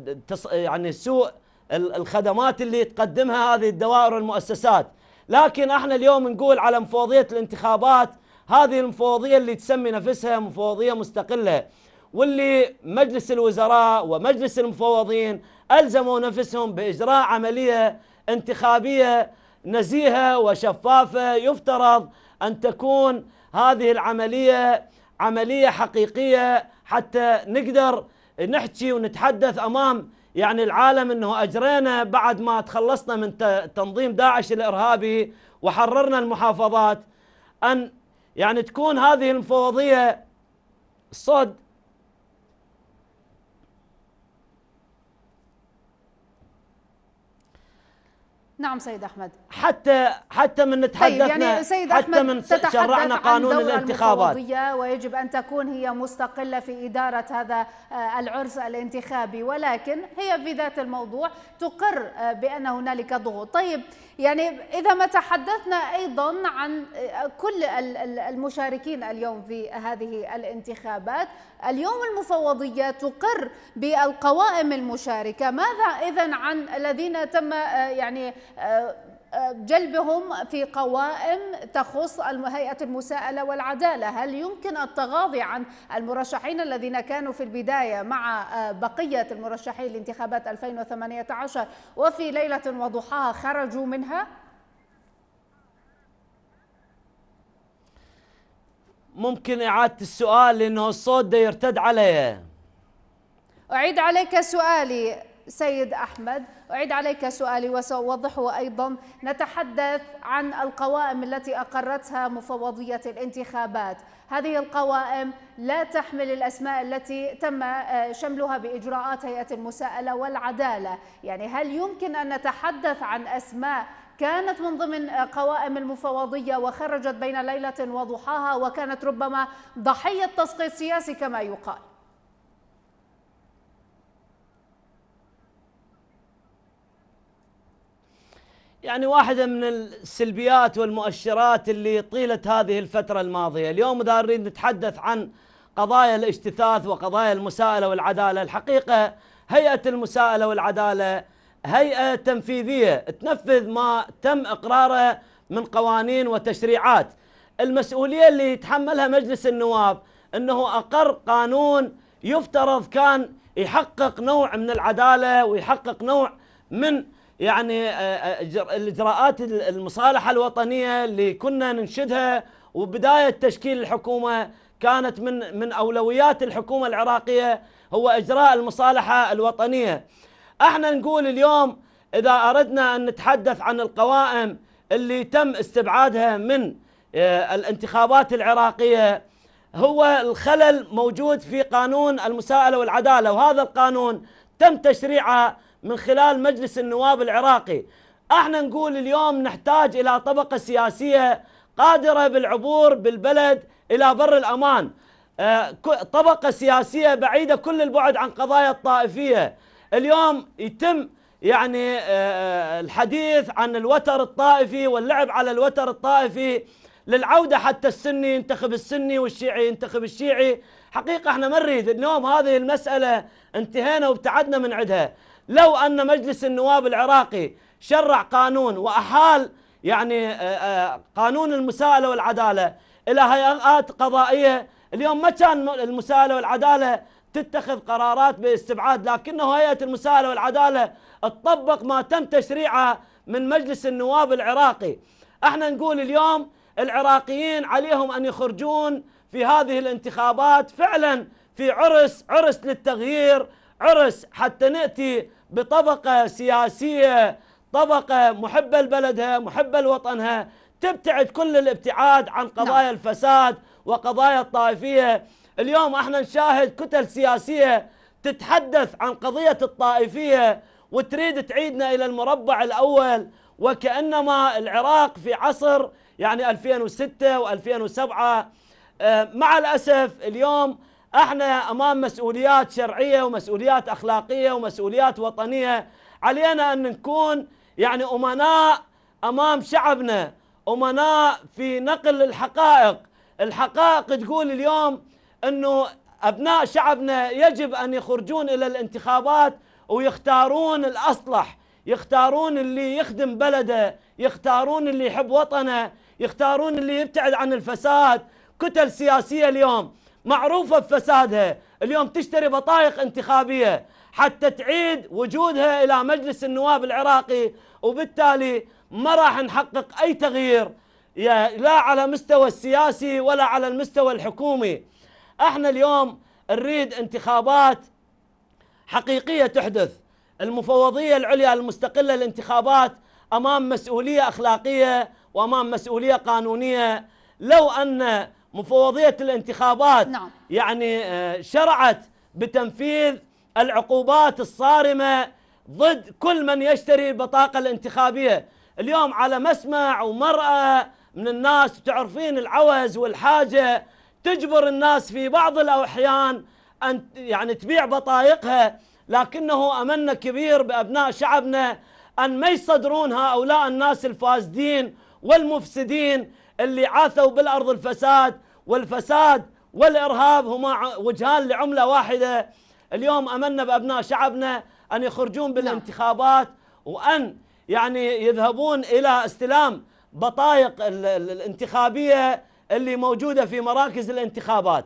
يعني سوء الخدمات اللي تقدمها هذه الدوائر والمؤسسات لكن احنا اليوم نقول على مفوضيه الانتخابات هذه المفوضية اللي تسمي نفسها مفوضية مستقلة واللي مجلس الوزراء ومجلس المفوضين ألزموا نفسهم بإجراء عملية انتخابية نزيهة وشفافة يفترض أن تكون هذه العملية عملية حقيقية حتى نقدر نحكي ونتحدث أمام يعني العالم أنه أجرينا بعد ما تخلصنا من تنظيم داعش الإرهابي وحررنا المحافظات أن يعني تكون هذه المفوضية صد نعم سيد أحمد حتى حتى من تحدثنا طيب يعني سيد أحمد حتى من شرعنا قانون الانتخابات ويجب ان تكون هي مستقله في اداره هذا آه، العرس الانتخابي ولكن هي في ذات الموضوع تقر آه، بان هنالك ضغوط طيب يعني اذا ما تحدثنا ايضا عن آه، كل المشاركين اليوم في هذه الانتخابات اليوم المفوضيه تقر بالقوائم المشاركه ماذا اذا عن الذين تم يعني جلبهم في قوائم تخص هيئة المساءلة والعدالة هل يمكن التغاضي عن المرشحين الذين كانوا في البداية مع آه، بقية المرشحين لانتخابات 2018 وفي ليلة وضحاها خرجوا منها؟ ممكن إعادة السؤال لأنه الصوت ده يرتد عليه أعيد عليك سؤالي سيد أحمد أعيد عليك سؤالي وسأوضحه أيضا نتحدث عن القوائم التي أقرتها مفوضية الانتخابات هذه القوائم لا تحمل الأسماء التي تم آه، شملها بإجراءات هيئة المساءلة والعدالة يعني هل يمكن أن نتحدث عن أسماء كانت من ضمن آه، قوائم المفوضية وخرجت بين ليلة وضحاها وكانت ربما ضحية تسقيط سياسي كما يقال يعني واحدة من السلبيات والمؤشرات اللي طيلة هذه الفترة الماضية اليوم إذا نريد نتحدث عن قضايا الاجتثاث وقضايا المساءلة والعدالة الحقيقة هيئة المساءلة والعدالة هيئة تنفيذية تنفذ ما تم إقراره من قوانين وتشريعات المسؤولية اللي يتحملها مجلس النواب أنه أقر قانون يفترض كان يحقق نوع من العدالة ويحقق نوع من يعني آه، آه، الاجراءات المصالحه الوطنيه اللي كنا ننشدها وبدايه تشكيل الحكومه كانت من من اولويات الحكومه العراقيه هو اجراء المصالحه الوطنيه. احنا نقول اليوم اذا اردنا ان نتحدث عن القوائم اللي تم استبعادها من آه، الانتخابات العراقيه هو الخلل موجود في قانون المساءله والعداله وهذا القانون تم تشريعه من خلال مجلس النواب العراقي احنا نقول اليوم نحتاج الى طبقه سياسيه قادره بالعبور بالبلد الى بر الامان آه، طبقه سياسيه بعيده كل البعد عن قضايا الطائفيه اليوم يتم يعني آه، آه، الحديث عن الوتر الطائفي واللعب على الوتر الطائفي للعوده حتى السني ينتخب السني والشيعي ينتخب الشيعي حقيقه احنا ما نريد اليوم هذه المساله انتهينا وابتعدنا من عدها لو أن مجلس النواب العراقي شرع قانون وأحال يعني آه، آه، قانون المساءلة والعدالة إلى هيئات قضائية اليوم ما كان المساءلة والعدالة تتخذ قرارات باستبعاد لكنه هيئة المساءلة والعدالة تطبق ما تم تشريعه من مجلس النواب العراقي احنا نقول اليوم العراقيين عليهم أن يخرجون في هذه الانتخابات فعلا في عرس عرس للتغيير عرس حتى نأتي بطبقة سياسية طبقة محبة لبلدها محبة لوطنها تبتعد كل الابتعاد عن نعم. قضايا نعم. الفساد وقضايا الطائفية اليوم احنا نشاهد كتل سياسية تتحدث عن قضية الطائفية وتريد تعيدنا إلى المربع الأول وكأنما العراق في عصر يعني 2006 و2007 آه، مع الأسف اليوم احنا امام مسؤوليات شرعيه ومسؤوليات اخلاقيه ومسؤوليات وطنيه علينا ان نكون يعني امناء امام شعبنا امناء في نقل الحقائق الحقائق تقول اليوم انه ابناء شعبنا يجب ان يخرجون الى الانتخابات ويختارون الاصلح يختارون اللي يخدم بلده يختارون اللي يحب وطنه يختارون اللي يبتعد عن الفساد كتل سياسيه اليوم معروفة بفسادها اليوم تشتري بطايق انتخابية حتى تعيد وجودها إلى مجلس النواب العراقي وبالتالي ما راح نحقق أي تغيير لا على مستوى السياسي ولا على المستوى الحكومي احنا اليوم نريد انتخابات حقيقية تحدث المفوضية العليا المستقلة للانتخابات أمام مسؤولية أخلاقية وأمام مسؤولية قانونية لو أن مفوضية الانتخابات نعم. يعني آه، شرعت بتنفيذ العقوبات الصارمة ضد كل من يشتري البطاقة الانتخابية اليوم على مسمع ومرأة من الناس تعرفين العوز والحاجة تجبر الناس في بعض الأحيان أن يعني تبيع بطايقها لكنه أمنا كبير بأبناء شعبنا أن ما يصدرون هؤلاء الناس الفاسدين والمفسدين اللي عاثوا بالأرض الفساد والفساد والإرهاب هما وجهان لعملة واحدة اليوم أمنا بأبناء شعبنا أن يخرجون نعم. بالانتخابات وأن يعني يذهبون إلى استلام بطايق الانتخابية اللي موجودة في مراكز الانتخابات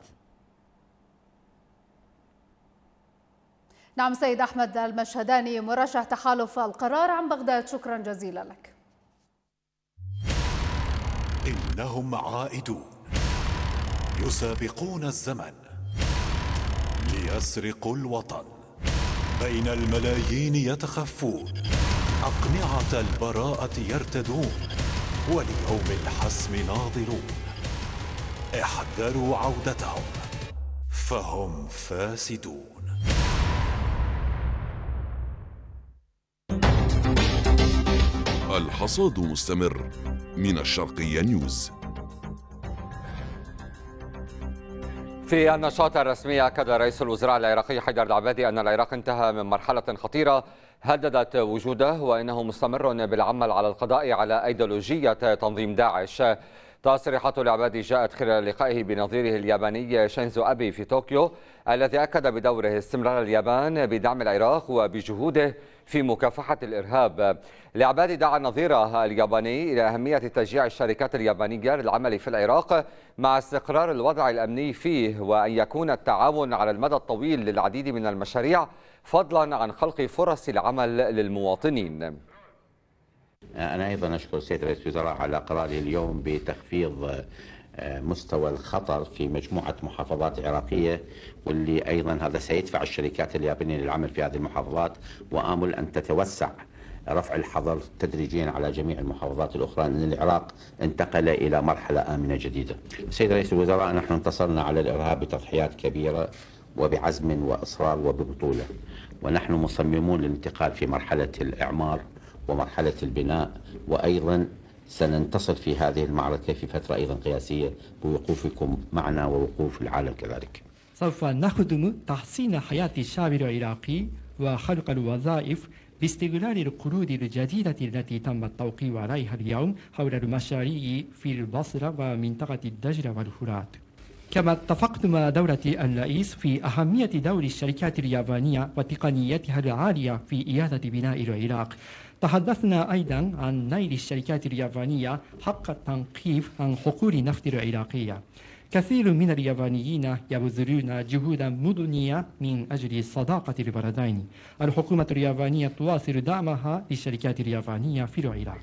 نعم سيد أحمد المشهداني مرشح تحالف القرار عن بغداد شكرا جزيلا لك إنهم عائدون يسابقون الزمن ليسرقوا الوطن بين الملايين يتخفون أقنعة البراءة يرتدون وليوم الحسم ناظرون احذروا عودتهم فهم فاسدون الحصاد مستمر من الشرقية نيوز في النشاط الرسمي أكد رئيس الوزراء العراقي حيدر العبادي أن العراق انتهى من مرحلة خطيرة هددت وجوده وإنه مستمر بالعمل على القضاء على أيديولوجية تنظيم داعش تصريحات العبادي جاءت خلال لقائه بنظيره الياباني شينزو أبي في طوكيو الذي أكد بدوره استمرار اليابان بدعم العراق وبجهوده في مكافحة الإرهاب العبادي دعا نظيره الياباني إلى أهمية تشجيع الشركات اليابانية للعمل في العراق مع استقرار الوضع الأمني فيه وأن يكون التعاون على المدى الطويل للعديد من المشاريع فضلا عن خلق فرص العمل للمواطنين أنا أيضا أشكر السيد رئيس الوزراء على قراره اليوم بتخفيض مستوى الخطر في مجموعة محافظات عراقية واللي أيضا هذا سيدفع الشركات اليابانية للعمل في هذه المحافظات وآمل أن تتوسع رفع الحظر تدريجيا على جميع المحافظات الأخرى أن العراق انتقل إلى مرحلة آمنة جديدة سيد رئيس الوزراء نحن انتصرنا على الإرهاب بتضحيات كبيرة وبعزم وإصرار وببطولة ونحن مصممون للانتقال في مرحلة الإعمار ومرحلة البناء وأيضا سننتصر في هذه المعركة في فترة أيضا قياسية بوقوفكم معنا ووقوف العالم كذلك سوف نخدم تحسين حياة الشعب العراقي وخلق الوظائف باستغلال القروض الجديدة التي تم التوقيع عليها اليوم حول المشاريع في البصرة ومنطقة الدجلة والفرات كما اتفقت مع دولة الرئيس في أهمية دور الشركات اليابانية وتقنيتها العالية في إعادة بناء العراق تحدثنا أيضا عن نيل الشركات اليابانية حق التنقيب عن حقول النفط العراقية كثير من اليابانيين يبذلون جهودا مدنية من أجل صداقة البلدين الحكومة اليابانية تواصل دعمها للشركات اليابانية في العراق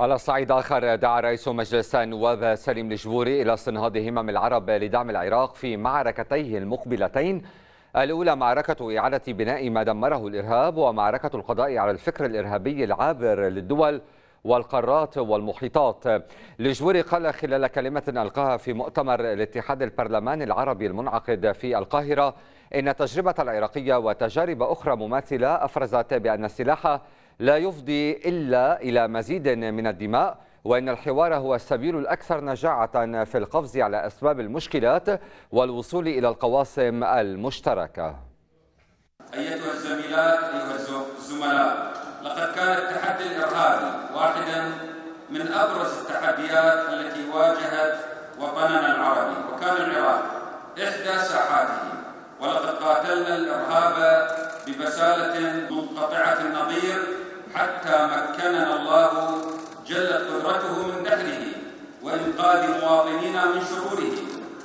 على صعيد آخر دعا رئيس مجلس النواب سليم الجبوري إلى استنهاض همم العرب لدعم العراق في معركتيه المقبلتين الأولى معركة إعادة بناء ما دمره الإرهاب ومعركة القضاء على الفكر الإرهابي العابر للدول والقارات والمحيطات لجوري قال خلال كلمة ألقاها في مؤتمر الاتحاد البرلماني العربي المنعقد في القاهرة إن تجربة العراقية وتجارب أخرى مماثلة أفرزت بأن السلاح لا يفضي إلا إلى مزيد من الدماء وإن الحوار هو السبيل الأكثر نجاعة في القفز على أسباب المشكلات والوصول إلى القواسم المشتركة أيتها الزميلات أيها الزملاء لقد كان التحدي الإرهابي واحدا من أبرز التحديات التي واجهت وطننا العربي وكان العراق إحدى ساحاته ولقد قاتلنا الإرهاب ببسالة منقطعة النظير حتى مكننا الله جلت قدرته من دهره وإنقاذ مواطنينا من شروره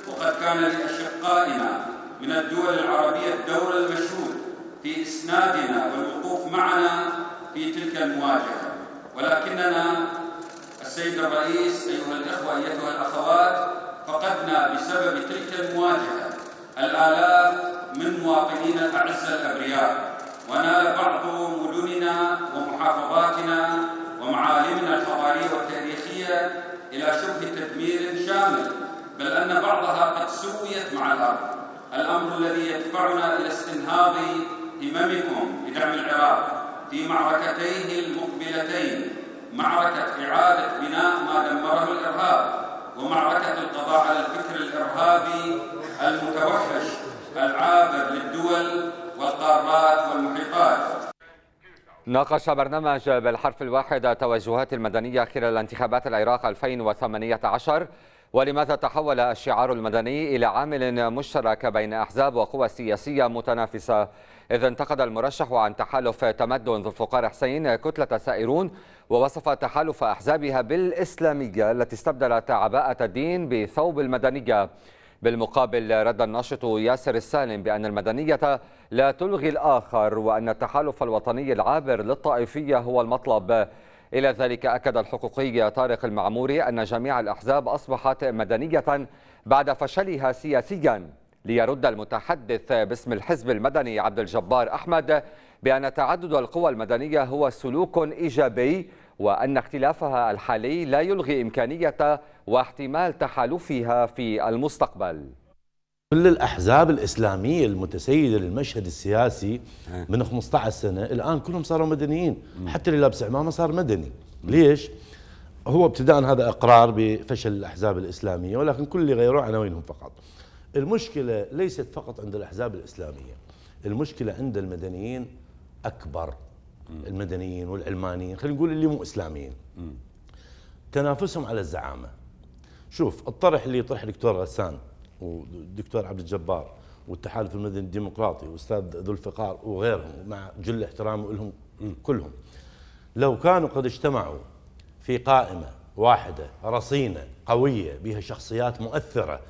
وقد كان لأشقائنا من الدول العربية الدور المشهود في إسنادنا والوقوف معنا في تلك المواجهة ولكننا السيد الرئيس أيها الإخوة أيتها الأخوات فقدنا بسبب تلك المواجهة الآلاف من مواطنينا أعز الأبرياء ونال بعض مدننا ومحافظاتنا ومعالمنا الحضارية والتاريخية إلى شبه تدمير شامل بل أن بعضها قد سويت مع الأرض الأمر الذي يدفعنا إلى استنهاض هممكم بدعم العراق في معركتيه المقبلتين معركة إعادة بناء ما دمره الإرهاب ومعركة القضاء على الفكر الإرهابي المتوحش العابر للدول والقارات والمحيطات ناقش برنامج بالحرف الواحد التوجهات المدنية خلال انتخابات العراق 2018 ولماذا تحول الشعار المدني إلى عامل مشترك بين أحزاب وقوى سياسية متنافسة إذ انتقد المرشح عن تحالف تمدن ذو الفقار حسين كتلة سائرون ووصف تحالف أحزابها بالإسلامية التي استبدلت عباءة الدين بثوب المدنية بالمقابل رد الناشط ياسر السالم بأن المدنية لا تلغي الآخر وأن التحالف الوطني العابر للطائفية هو المطلب إلى ذلك أكد الحقوقي طارق المعموري أن جميع الأحزاب أصبحت مدنية بعد فشلها سياسيا ليرد المتحدث باسم الحزب المدني عبد الجبار أحمد بأن تعدد القوى المدنية هو سلوك إيجابي وأن اختلافها الحالي لا يلغي إمكانية واحتمال تحالفها في المستقبل كل الأحزاب الإسلامية المتسيدة للمشهد السياسي من 15 سنة الآن كلهم صاروا مدنيين حتى اللي لابس عمامة صار مدني ليش؟ هو ابتداء هذا إقرار بفشل الأحزاب الإسلامية ولكن كل اللي غيروا عناوينهم فقط المشكلة ليست فقط عند الأحزاب الإسلامية المشكلة عند المدنيين أكبر المدنيين والعلمانيين خلينا نقول اللي مو اسلاميين تنافسهم على الزعامه شوف الطرح اللي طرح الدكتور غسان والدكتور عبد الجبار والتحالف المدني الديمقراطي واستاذ ذو الفقار وغيرهم مع جل احترامي لهم كلهم لو كانوا قد اجتمعوا في قائمه واحده رصينه قويه بها شخصيات مؤثره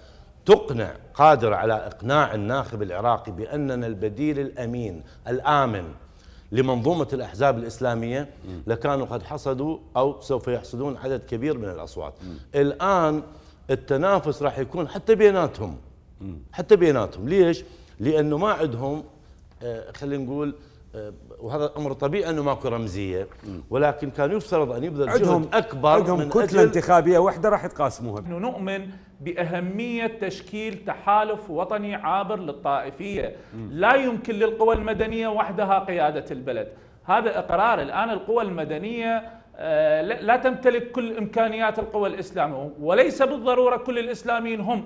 تقنع قادره على اقناع الناخب العراقي باننا البديل الامين الامن لمنظومة الأحزاب الإسلامية لكانوا قد حصدوا أو سوف يحصدون عدد كبير من الأصوات الآن التنافس راح يكون حتى بيناتهم حتى بيناتهم ليش؟ لأنه ما عندهم آه، خلينا نقول آه، وهذا امر طبيعي انه ماكو رمزيه ولكن كان يفترض ان يبذل عندهم اكبر عندهم من كتله انتخابيه واحده راح يتقاسموها نحن نؤمن باهميه تشكيل تحالف وطني عابر للطائفيه لا يمكن للقوى المدنيه وحدها قياده البلد هذا اقرار الان القوى المدنيه آه، لا تمتلك كل امكانيات القوى الاسلاميه وليس بالضروره كل الاسلاميين هم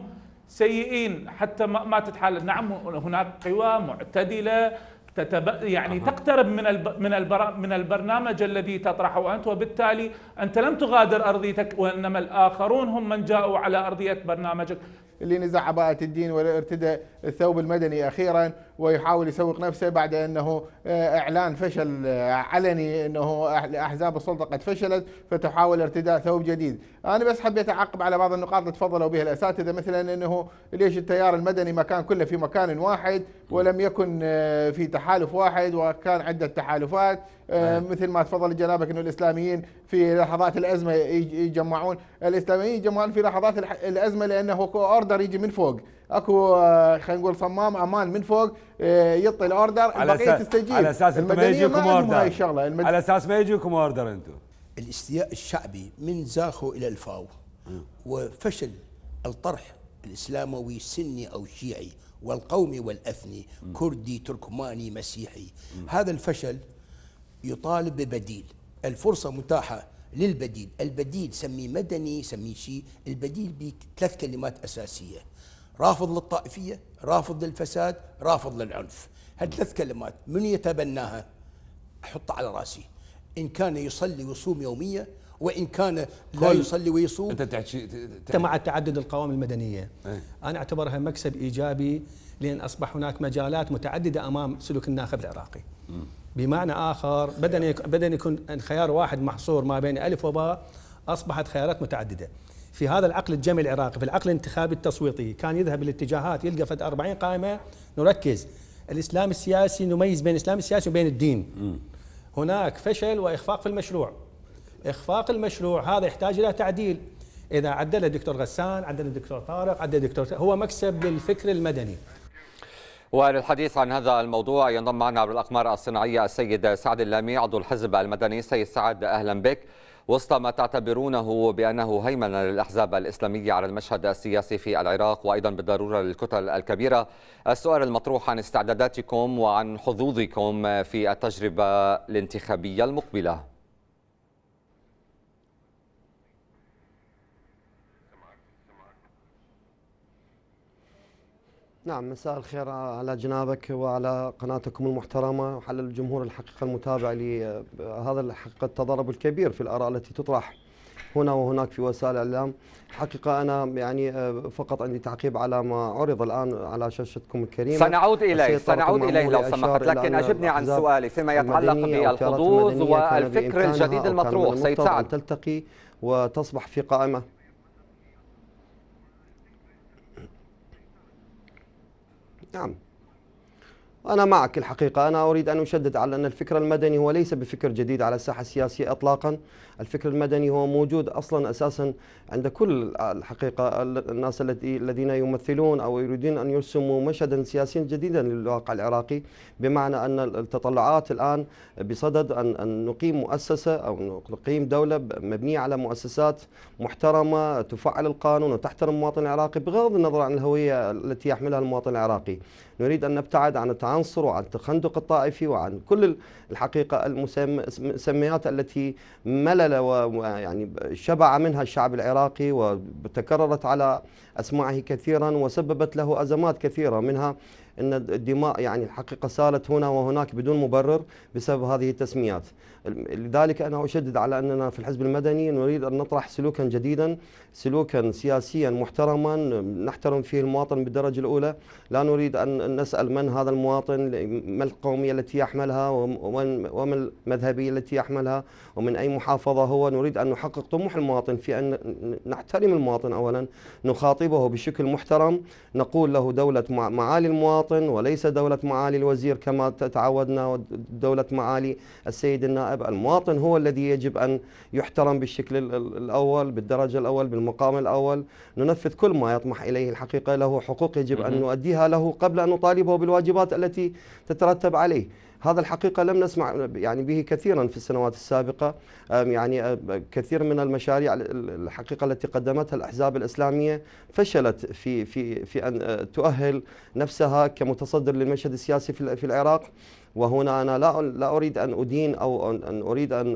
سيئين حتى ما تتحالف نعم هناك قوى معتدله تتب... يعني أه. تقترب من الب... من البر... من البرنامج الذي تطرحه انت وبالتالي انت لم تغادر ارضيتك وانما الاخرون هم من جاءوا على ارضيه برنامجك اللي نزع عباءة الدين ولا ارتدى الثوب المدني اخيرا ويحاول يسوق نفسه بعد انه آه، اعلان فشل آه، علني انه احزاب السلطه قد فشلت فتحاول ارتداء ثوب جديد. انا بس حبيت اعقب على بعض النقاط اللي تفضلوا بها الاساتذه مثلا انه ليش التيار المدني ما كان كله في مكان واحد ولم يكن آه، في تحالف واحد وكان عده تحالفات نعم. مثل ما تفضل جنابك انه الاسلاميين في لحظات الازمه يجمعون الاسلاميين يجمعون في لحظات الازمه لانه اوردر يجي من فوق اكو آه، خلينا نقول صمام امان من فوق يعطي الاوردر البقيه تستجيب على اساس ما يجيكم اوردر هاي الشغله المد... على اساس ما يجيكم اوردر انتم الاستياء الشعبي من زاخو الى الفاو وفشل الطرح الاسلاموي سني او شيعي والقومي والاثني م. كردي تركماني مسيحي م. هذا الفشل يطالب ببديل الفرصه متاحه للبديل البديل سميه مدني سميه شيء البديل بثلاث كلمات اساسيه رافض للطائفية رافض للفساد رافض للعنف هالثلاث كلمات من يتبناها أحطها على رأسي إن كان يصلي ويصوم يومية وإن كان لا يصلي ويصوم أنت تحكي مع تعدد القوائم المدنية إيه. أنا أعتبرها مكسب إيجابي لأن أصبح هناك مجالات متعددة أمام سلوك الناخب العراقي بمعنى آخر بدل بدل يكون خيار واحد محصور ما بين ألف وباء أصبحت خيارات متعددة في هذا العقل الجمعي العراقي في العقل الانتخابي التصويتي كان يذهب الاتجاهات يلقى فد 40 قائمه نركز الاسلام السياسي نميز بين الاسلام السياسي وبين الدين هناك فشل واخفاق في المشروع اخفاق المشروع هذا يحتاج الى تعديل اذا عدل الدكتور غسان عدل الدكتور طارق عدل الدكتور هو مكسب للفكر المدني وللحديث عن هذا الموضوع ينضم معنا عبر الاقمار الصناعيه السيد سعد اللامي عضو الحزب المدني سيد سعد اهلا بك وسط ما تعتبرونه بأنه هيمنة للأحزاب الإسلامية على المشهد السياسي في العراق وأيضا بالضرورة للكتل الكبيرة السؤال المطروح عن استعداداتكم وعن حظوظكم في التجربة الانتخابية المقبلة نعم مساء الخير على جنابك وعلى قناتكم المحترمة وعلى الجمهور الحقيقة المتابع لهذا الحقيقة التضارب الكبير في الآراء التي تطرح هنا وهناك في وسائل الإعلام حقيقة أنا يعني آه، فقط عندي تعقيب على ما عرض الآن على شاشتكم الكريمة سنعود إليه سنعود إليه لو سمحت لكن أجبني عن سؤالي فيما يتعلق بالحظوظ والفكر الجديد المطروح سيد سعد تلتقي وتصبح في قائمة نعم أنا معك الحقيقة أنا أريد أن أشدد على أن الفكر المدني هو ليس بفكر جديد على الساحة السياسية إطلاقا الفكر المدني هو موجود أصلا أساسا عند كل الحقيقة الناس التي الذين يمثلون أو يريدون أن يرسموا مشهدا سياسيا جديدا للواقع العراقي بمعنى أن التطلعات الآن بصدد أن نقيم مؤسسة أو نقيم دولة مبنية على مؤسسات محترمة تفعل القانون وتحترم المواطن العراقي بغض النظر عن الهوية التي يحملها المواطن العراقي نريد أن نبتعد عن التعنصر وعن التخندق الطائفي وعن كل الحقيقة المسميات التي ملأ شلل ويعني شبع منها الشعب العراقي وتكررت على أسماعه كثيرا وسببت له أزمات كثيرة منها أن الدماء يعني الحقيقة سالت هنا وهناك بدون مبرر بسبب هذه التسميات لذلك أنا أشدد على أننا في الحزب المدني نريد أن نطرح سلوكا جديدا سلوكا سياسيا محترما نحترم فيه المواطن بالدرجة الأولى لا نريد أن نسأل من هذا المواطن ما القومية التي يحملها وما المذهبية التي يحملها ومن أي محافظة هو نريد أن نحقق طموح المواطن في أن نحترم المواطن أولا نخاطبه بشكل محترم نقول له دولة معالي المواطن وليس دولة معالي الوزير كما تعودنا دولة معالي السيد النائب المواطن هو الذي يجب أن يحترم بالشكل الأول بالدرجة الأول المقام الأول ننفذ كل ما يطمح إليه الحقيقة له حقوق يجب أن نؤديها له قبل أن نطالبه بالواجبات التي تترتب عليه هذا الحقيقة لم نسمع يعني به كثيرا في السنوات السابقة يعني كثير من المشاريع الحقيقة التي قدمتها الأحزاب الإسلامية فشلت في في في أن تؤهل نفسها كمتصدر للمشهد السياسي في العراق وهنا أنا لا لا أريد أن أدين أو أن أريد أن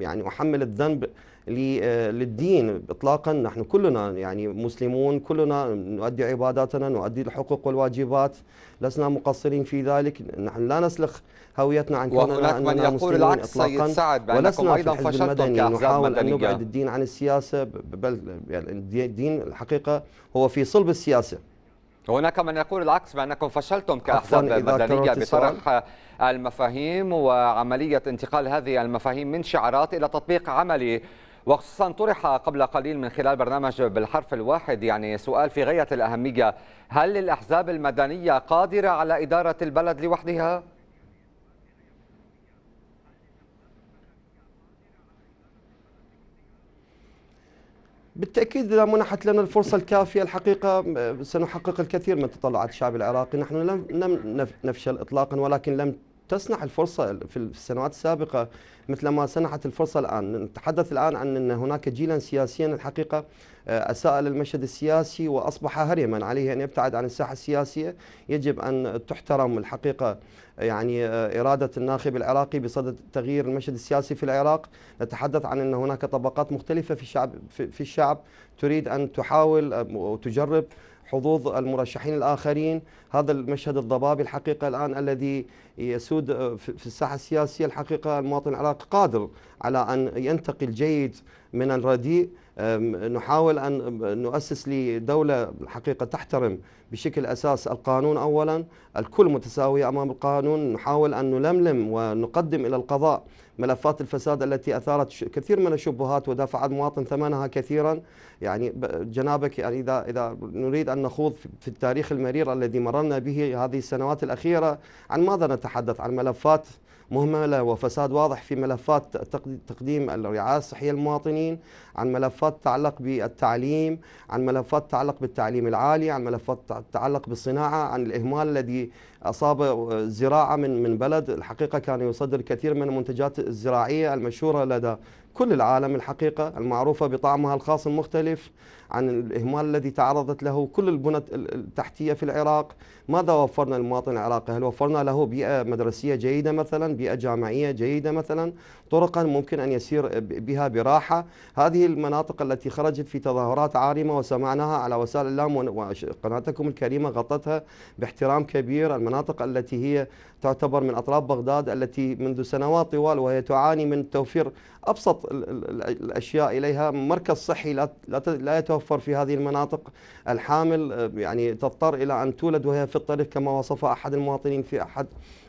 يعني أحمل الذنب آه، للدين اطلاقا نحن كلنا يعني مسلمون كلنا نؤدي عباداتنا نؤدي الحقوق والواجبات لسنا مقصرين في ذلك نحن لا نسلخ هويتنا عن كوننا من يقول العكس سيد سعد بأنكم أيضا فشلتم نحاول أن نبعد الدين عن السياسة بل يعني الدين الحقيقة هو في صلب السياسة هناك من يقول العكس بأنكم فشلتم كأحزاب مدنية بطرح المفاهيم وعملية انتقال هذه المفاهيم من شعارات إلى تطبيق عملي وخصوصا طرح قبل قليل من خلال برنامج بالحرف الواحد يعني سؤال في غاية الأهمية هل الأحزاب المدنية قادرة على إدارة البلد لوحدها؟ بالتاكيد اذا منحت لنا الفرصه الكافيه الحقيقه سنحقق الكثير من تطلعات الشعب العراقي نحن لم نفشل اطلاقا ولكن لم تصنع الفرصة في السنوات السابقة مثل ما صنعت الفرصة الآن نتحدث الآن عن أن هناك جيلا سياسيا الحقيقة آه، أساء للمشهد السياسي وأصبح هرما عليه أن يبتعد عن الساحة السياسية يجب أن تحترم الحقيقة يعني آه، إرادة الناخب العراقي بصدد تغيير المشهد السياسي في العراق نتحدث عن أن هناك طبقات مختلفة في الشعب, في الشعب تريد أن تحاول آه، وتجرب حظوظ المرشحين الآخرين هذا المشهد الضبابي الحقيقة الآن الذي يسود في الساحة السياسية الحقيقة المواطن العراقي قادر على أن ينتقي الجيد من الرديء نحاول أن نؤسس لدولة حقيقة تحترم بشكل أساس القانون أولا الكل متساوية أمام القانون نحاول أن نلملم ونقدم إلى القضاء ملفات الفساد التي أثارت كثير من الشبهات ودفع المواطن ثمنها كثيرا يعني جنابك يعني إذا, إذا نريد أن نخوض في التاريخ المرير الذي مررنا به هذه السنوات الأخيرة عن ماذا نتحدث عن ملفات مهملة وفساد واضح في ملفات تقديم الرعاية الصحية للمواطنين عن ملفات تتعلق بالتعليم عن ملفات تتعلق بالتعليم العالي عن ملفات تتعلق بالصناعة عن الإهمال الذي أصاب الزراعة من من بلد الحقيقة كان يصدر كثير من المنتجات الزراعية المشهورة لدى كل العالم الحقيقة المعروفة بطعمها الخاص المختلف عن الإهمال الذي تعرضت له كل البنى التحتية في العراق ماذا وفرنا للمواطن العراقي هل وفرنا له بيئة مدرسية جيدة مثلا بيئة جامعية جيدة مثلا طرقا ممكن أن يسير بها براحة هذه المناطق التي خرجت في تظاهرات عارمة وسمعناها على وسائل الإعلام وقناتكم الكريمة غطتها باحترام كبير المناطق التي هي تعتبر من اطراف بغداد التي منذ سنوات طوال وهي تعاني من توفير أبسط الأشياء إليها مركز صحي لا يتوفر تتوفر في هذه المناطق الحامل آه، يعني تضطر إلى أن تولد وهي في الطريق كما وصف أحد المواطنين في أحد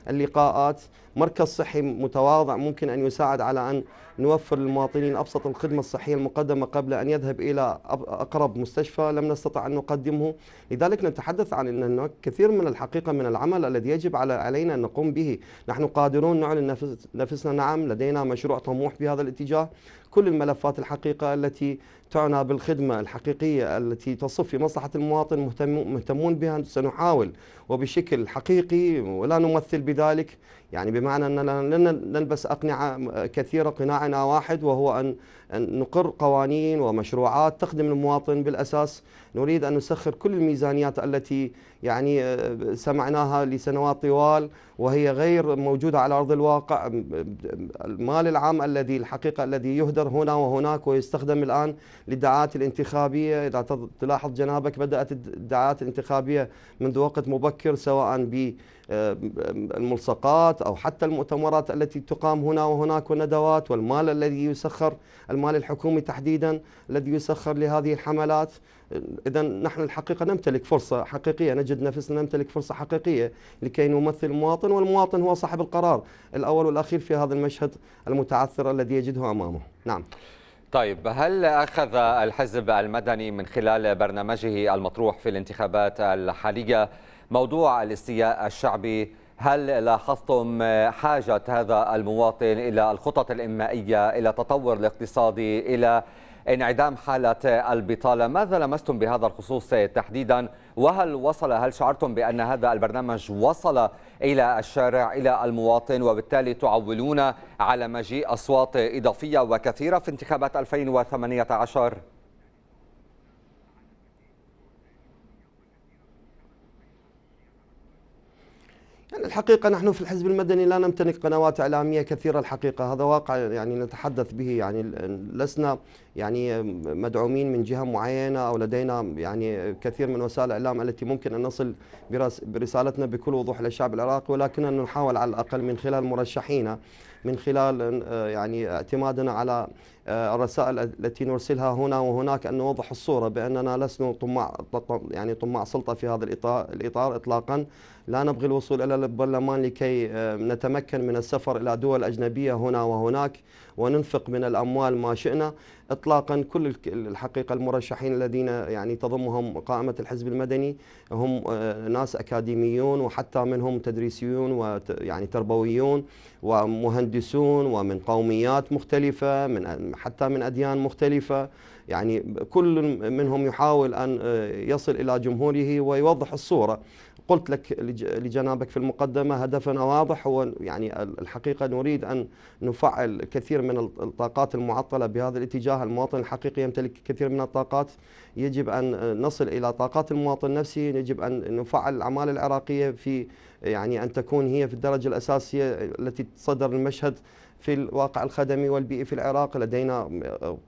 اللقاءات مركز صحي متواضع ممكن أن يساعد على أن نوفر للمواطنين أبسط الخدمة الصحية المقدمة قبل أن يذهب إلى أقرب مستشفى لم نستطع أن نقدمه لذلك نتحدث عن أن هناك كثير من الحقيقة من العمل الذي يجب على علينا أن نقوم به نحن قادرون نعلن نفسنا نعم لدينا مشروع طموح بهذا الاتجاه كل الملفات الحقيقة التي تعنى بالخدمة الحقيقية التي تصف في مصلحة المواطن مهتمون بها سنحاول وبشكل حقيقي ولا نمثل بذلك يعني بمعنى أننا لن نلبس أقنعة كثيرة قناعة منحنى واحد وهو أن نقر قوانين ومشروعات تخدم المواطن بالأساس نريد أن نسخر كل الميزانيات التي يعني آه، سمعناها لسنوات طوال وهي غير موجودة على أرض الواقع المال العام الذي الحقيقة الذي يهدر هنا وهناك ويستخدم الآن للدعاءات الانتخابية إذا تلاحظ جنابك بدأت الدعاءات الانتخابية منذ وقت مبكر سواء ب آه، الملصقات أو حتى المؤتمرات التي تقام هنا وهناك والندوات والمال الذي يسخر المال الحكومي تحديدا الذي يسخر لهذه الحملات إذا نحن الحقيقة نمتلك فرصة حقيقية نجد نفسنا نمتلك فرصة حقيقية لكي نمثل المواطن والمواطن هو صاحب القرار الأول والأخير في هذا المشهد المتعثر الذي يجده أمامه نعم طيب هل أخذ الحزب المدني من خلال برنامجه المطروح في الانتخابات الحالية موضوع الاستياء الشعبي هل لاحظتم حاجة هذا المواطن إلى الخطط الإنمائية إلى تطور الاقتصادي إلى انعدام حالة البطالة ماذا لمستم بهذا الخصوص تحديدا وهل وصل هل شعرتم بأن هذا البرنامج وصل إلى الشارع إلى المواطن وبالتالي تعولون على مجيء أصوات إضافية وكثيرة في انتخابات 2018؟ يعني الحقيقة نحن في الحزب المدني لا نمتلك قنوات إعلامية كثيرة الحقيقة هذا واقع يعني نتحدث به يعني لسنا يعني مدعومين من جهة معينة أو لدينا يعني كثير من وسائل الإعلام التي ممكن أن نصل برسالتنا بكل وضوح للشعب العراقي ولكننا نحاول على الأقل من خلال مرشحينا من خلال آه، يعني اعتمادنا على آه، الرسائل التي نرسلها هنا وهناك أن نوضح الصورة بأننا لسنا طماع يعني طماع سلطة في هذا الإطار, الإطار إطلاقا لا نبغي الوصول إلى البرلمان لكي آه، نتمكن من السفر إلى دول أجنبية هنا وهناك وننفق من الأموال ما شئنا إطلاقا كل الحقيقة المرشحين الذين يعني تضمهم قائمة الحزب المدني هم آه، ناس أكاديميون وحتى منهم تدريسيون ويعني تربويون ومهندسون ومن قوميات مختلفة من حتى من أديان مختلفة يعني كل منهم يحاول أن آه، يصل إلى جمهوره ويوضح الصورة قلت لك لجنابك في المقدمة هدفنا واضح هو يعني الحقيقة نريد أن نفعل كثير من الطاقات المعطلة بهذا الاتجاه المواطن الحقيقي يمتلك كثير من الطاقات يجب أن نصل إلى طاقات المواطن نفسه يجب أن نفعل الأعمال العراقية في يعني أن تكون هي في الدرجة الأساسية التي تصدر المشهد في الواقع الخدمي والبيئي في العراق لدينا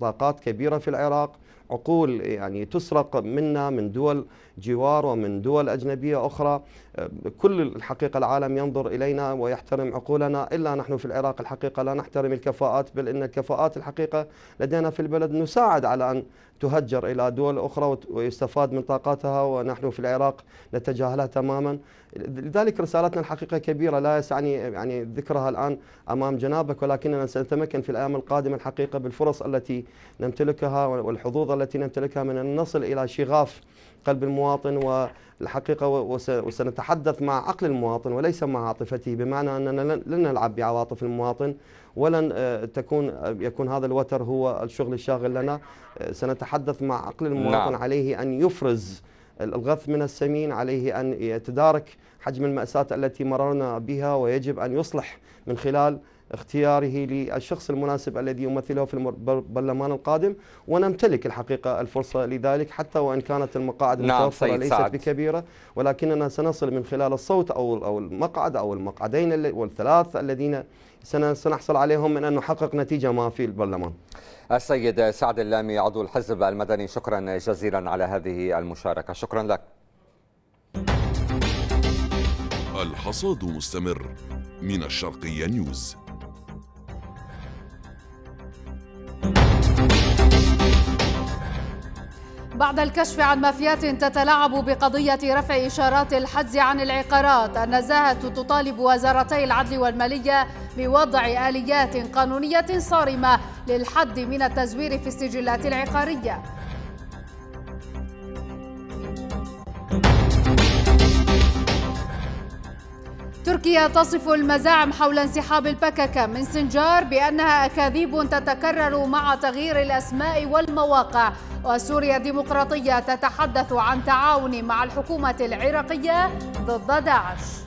طاقات كبيرة في العراق عقول يعني تسرق منا من دول جوار ومن دول أجنبية أخرى أه، كل الحقيقة العالم ينظر إلينا ويحترم عقولنا إلا نحن في العراق الحقيقة لا نحترم الكفاءات بل إن الكفاءات الحقيقة لدينا في البلد نساعد على أن تهجر إلى دول أخرى ويستفاد من طاقتها ونحن في العراق نتجاهلها تماما لذلك رسالتنا الحقيقة كبيرة لا يسعني يعني ذكرها الآن أمام جنابك ولكننا سنتمكن في الأيام القادمة الحقيقة بالفرص التي نمتلكها والحظوظ التي نمتلكها من أن نصل إلى شغاف قلب المواطن والحقيقة وسنتحدث مع عقل المواطن وليس مع عاطفته بمعنى أننا لن نلعب بعواطف المواطن ولن آه، تكون آه، يكون هذا الوتر هو الشغل الشاغل لنا آه، سنتحدث مع عقل المواطن نعم. عليه أن يفرز الغث من السمين عليه أن يتدارك حجم المأساة التي مررنا بها ويجب أن يصلح من خلال اختياره للشخص المناسب الذي يمثله في البرلمان القادم ونمتلك الحقيقة الفرصة لذلك حتى وإن كانت المقاعد المتوفرة نعم ليست سعد. بكبيرة ولكننا سنصل من خلال الصوت أو أو المقعد أو المقعدين والثلاث الذين سنحصل عليهم من أن نحقق نتيجة ما في البرلمان السيد سعد اللامي عضو الحزب المدني شكرا جزيلا على هذه المشاركة شكرا لك الحصاد مستمر من الشرقية نيوز بعد الكشف عن مافيات تتلاعب بقضية رفع إشارات الحجز عن العقارات النزاهة تطالب وزارتي العدل والمالية بوضع آليات قانونية صارمة للحد من التزوير في السجلات العقارية تركيا تصف المزاعم حول انسحاب البككة من سنجار بأنها أكاذيب تتكرر مع تغيير الأسماء والمواقع وسوريا الديمقراطية تتحدث عن تعاون مع الحكومة العراقية ضد داعش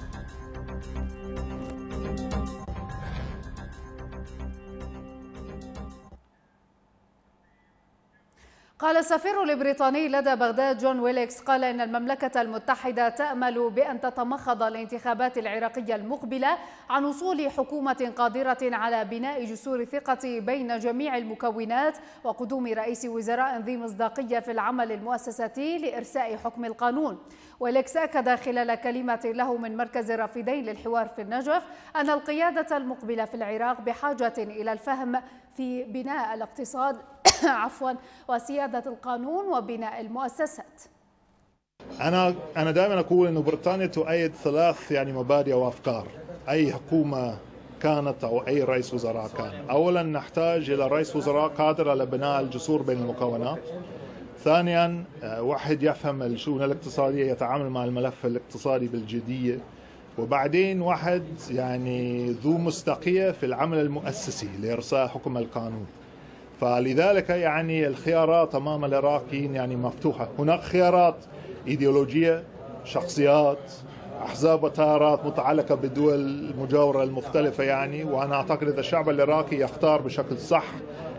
قال السفير البريطاني لدى بغداد جون ويليكس قال إن المملكة المتحدة تأمل بأن تتمخض الانتخابات العراقية المقبلة عن وصول حكومة قادرة على بناء جسور ثقة بين جميع المكونات وقدوم رئيس وزراء ذي مصداقية في العمل المؤسساتي لإرساء حكم القانون ولكس أكد خلال كلمة له من مركز الرافدين للحوار في النجف أن القيادة المقبلة في العراق بحاجة إلى الفهم في بناء الاقتصاد <coughs> عفوا وسيادة القانون وبناء المؤسسات أنا أنا دائما أقول أن بريطانيا تؤيد ثلاث يعني مبادئ وأفكار أي حكومة كانت او اي رئيس وزراء كان. اولا نحتاج الى رئيس وزراء قادر على بناء الجسور بين المكونات. ثانيا آه، واحد يفهم الشؤون الاقتصادية يتعامل مع الملف الاقتصادي بالجدية وبعدين واحد يعني ذو مصداقية في العمل المؤسسي لإرساء حكم القانون فلذلك يعني الخيارات امام العراقيين يعني مفتوحه، هناك خيارات ايديولوجيه، شخصيات، احزاب وتيارات متعلقه بالدول المجاوره المختلفه يعني وانا اعتقد اذا الشعب العراقي يختار بشكل صح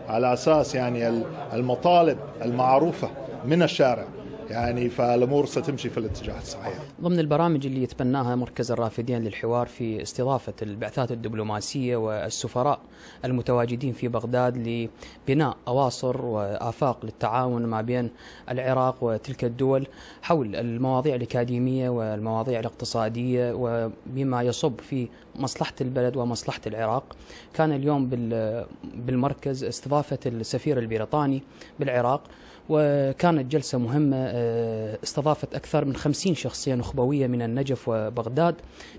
على أساس يعني المطالب المعروفة من الشارع يعني فالامور ستمشي في الاتجاه الصحيح. ضمن البرامج اللي يتبناها مركز الرافدين للحوار في استضافه البعثات الدبلوماسيه والسفراء المتواجدين في بغداد لبناء اواصر وافاق للتعاون ما بين العراق وتلك الدول حول المواضيع الاكاديميه والمواضيع الاقتصاديه وبما يصب في مصلحه البلد ومصلحه العراق. كان اليوم بالمركز استضافه السفير البريطاني بالعراق وكانت جلسة مهمة آه، استضافت أكثر من خمسين شخصية نخبوية من النجف وبغداد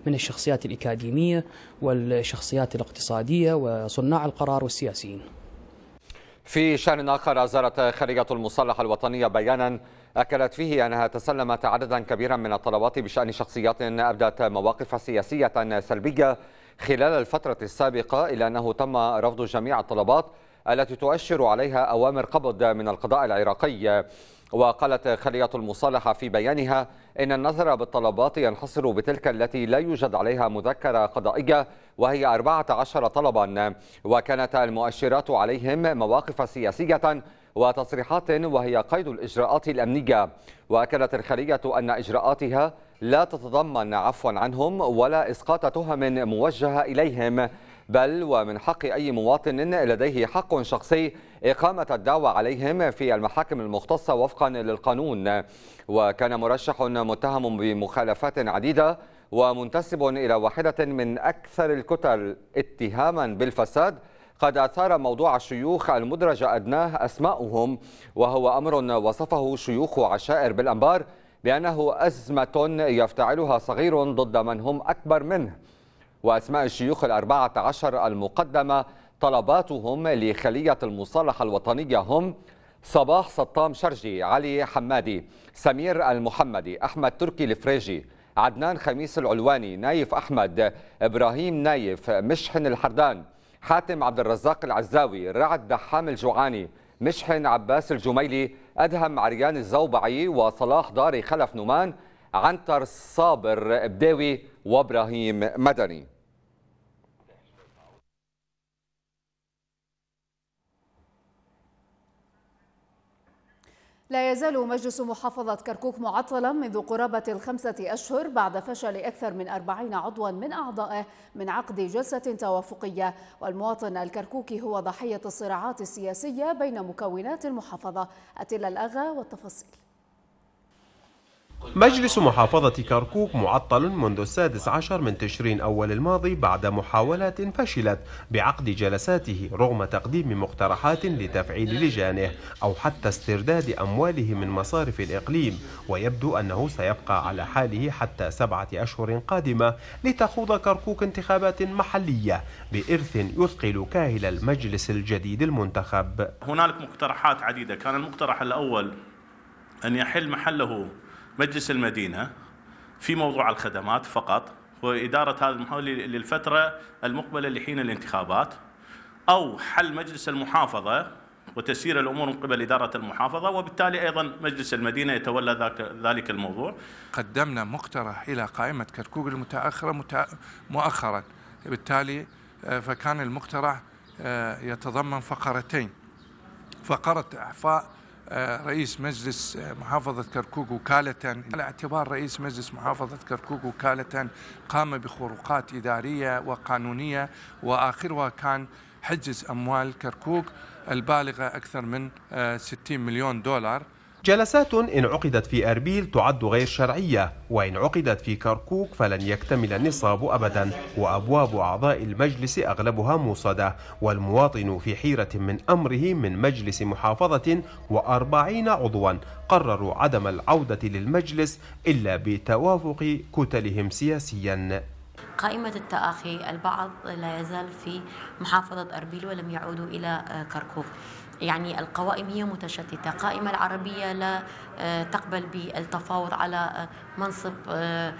من الشخصيات الأكاديمية والشخصيات الاقتصادية وصناع القرار والسياسيين في شأن آخر أزارت خارجة المصالحة الوطنية بيانا أكدت فيه أنها تسلمت عددا كبيرا من الطلبات بشأن شخصيات أبدت مواقف سياسية سلبية خلال الفترة السابقة إلا أنه تم رفض جميع الطلبات التي تؤشر عليها أوامر قبض من القضاء العراقي وقالت خلية المصالحة في بيانها إن النظر بالطلبات ينحصر بتلك التي لا يوجد عليها مذكرة قضائية وهي 14 طلبا وكانت المؤشرات عليهم مواقف سياسية وتصريحات وهي قيد الإجراءات الأمنية وأكدت الخلية أن إجراءاتها لا تتضمن عفوا عنهم ولا إسقاط تهم موجهة إليهم بل ومن حق أي مواطن لديه حق شخصي إقامة الدعوى عليهم في المحاكم المختصة وفقا للقانون وكان مرشح متهم بمخالفات عديدة ومنتسب إلى واحدة من أكثر الكتل اتهاما بالفساد قد أثار موضوع الشيوخ المدرج أدناه أسماؤهم وهو أمر وصفه شيوخ عشائر بالأنبار بأنه أزمة يفتعلها صغير ضد من هم أكبر منه وأسماء الشيوخ الأربعة عشر المقدمة طلباتهم لخلية المصالحة الوطنية هم صباح سطام شرجي علي حمادي سمير المحمدي أحمد تركي الفريجي عدنان خميس العلواني نايف أحمد إبراهيم نايف مشحن الحردان حاتم عبد الرزاق العزاوي رعد دحام الجوعاني مشحن عباس الجميلي أدهم عريان الزوبعي وصلاح داري خلف نومان عنتر صابر بداوي وابراهيم مدني لا يزال مجلس محافظة كركوك معطلا منذ قرابة الخمسة أشهر بعد فشل أكثر من أربعين عضوا من أعضائه من عقد جلسة توافقية والمواطن الكركوكي هو ضحية الصراعات السياسية بين مكونات المحافظة أتلا الأغا والتفاصيل مجلس محافظة كركوك معطل منذ السادس عشر من تشرين أول الماضي بعد محاولات فشلت بعقد جلساته رغم تقديم مقترحات لتفعيل لجانه أو حتى استرداد أمواله من مصارف الإقليم ويبدو أنه سيبقى على حاله حتى سبعة أشهر قادمة لتخوض كركوك انتخابات محلية بإرث يثقل كاهل المجلس الجديد المنتخب هنالك مقترحات عديدة كان المقترح الأول أن يحل محله مجلس المدينه في موضوع الخدمات فقط واداره هذه المحاوله للفتره المقبله لحين الانتخابات او حل مجلس المحافظه وتسيير الامور من قبل اداره المحافظه وبالتالي ايضا مجلس المدينه يتولى ذاك ذلك الموضوع. قدمنا مقترح الى قائمه كركوك المتاخره مؤخرا بالتالي آه، فكان المقترح آه، يتضمن فقرتين فقره إحفاء رئيس مجلس محافظة كركوك وكالة على اعتبار رئيس مجلس محافظة كركوك وكالة قام بخروقات إدارية وقانونية وآخرها كان حجز أموال كركوك البالغة أكثر من 60 آه، مليون دولار جلسات إن عقدت في أربيل تعد غير شرعية وإن عقدت في كركوك فلن يكتمل النصاب أبدا وأبواب أعضاء المجلس أغلبها موصدة والمواطن في حيرة من أمره من مجلس محافظة وأربعين عضوا قرروا عدم العودة للمجلس إلا بتوافق كتلهم سياسيا قائمة التآخي البعض لا يزال في محافظة أربيل ولم يعودوا إلى آه، كركوك يعني القوائم هي متشتتة قائمة العربية لا آه، تقبل بالتفاوض على آه، منصب آه،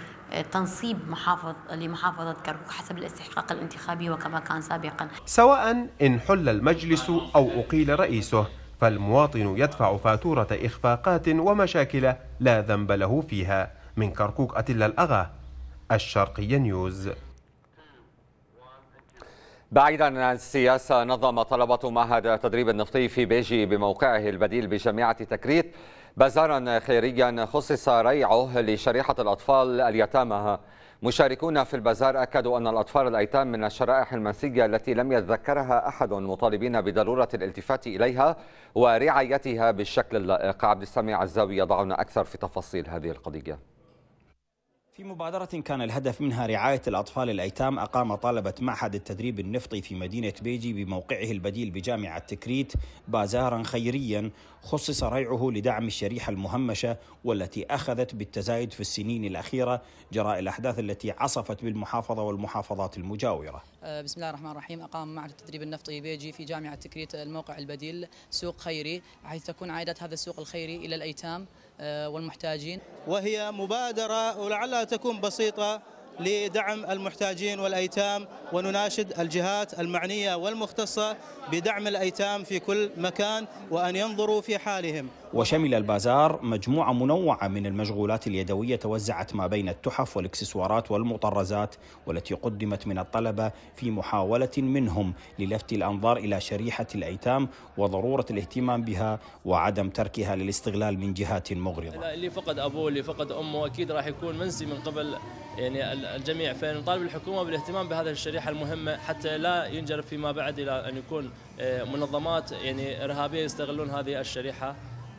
تنصيب محافظ لمحافظة كركوك حسب الاستحقاق الانتخابي وكما كان سابقا سواء إن حل المجلس أو أقيل رئيسه فالمواطن يدفع فاتورة إخفاقات ومشاكل لا ذنب له فيها من كركوك أتلا الأغا الشرقية نيوز بعيدا عن السياسة نظم طلبة معهد التدريب النفطي في بيجي بموقعه البديل بجامعة تكريت بازارا خيريا خصص ريعه لشريحة الأطفال اليتامى مشاركون في البازار أكدوا أن الأطفال الأيتام من الشرائح المنسية التي لم يتذكرها أحد مطالبين بضرورة الالتفات إليها ورعايتها بالشكل اللائق عبد السميع الزاوي يضعنا أكثر في تفاصيل هذه القضية في مبادرة كان الهدف منها رعاية الأطفال الأيتام أقام طلبة معهد التدريب النفطي في مدينة بيجي بموقعه البديل بجامعة تكريت بازارا خيريا خصص ريعه لدعم الشريحة المهمشة والتي أخذت بالتزايد في السنين الأخيرة جراء الأحداث التي عصفت بالمحافظة والمحافظات المجاورة أه، بسم الله الرحمن الرحيم أقام معهد التدريب النفطي بيجي في جامعة تكريت الموقع البديل سوق خيري حيث تكون عائدات هذا السوق الخيري إلى الأيتام آه، والمحتاجين وهي مبادرة ولعلها تكون بسيطة لدعم المحتاجين والأيتام ونناشد الجهات المعنية والمختصة بدعم الأيتام في كل مكان وأن ينظروا في حالهم وشمل البازار مجموعة منوعة من المشغولات اليدوية توزعت ما بين التحف والاكسسوارات والمطرزات والتي قدمت من الطلبة في محاولة منهم للفت الأنظار إلى شريحة الأيتام وضرورة الاهتمام بها وعدم تركها للاستغلال من جهات مغرضة اللي فقد أبوه اللي فقد أمه أكيد راح يكون منسي من قبل يعني الجميع فنطالب الحكومة بالاهتمام بهذه الشريحة المهمة حتى لا ينجرف فيما بعد إلى أن يكون آه، منظمات يعني إرهابية يستغلون هذه الشريحة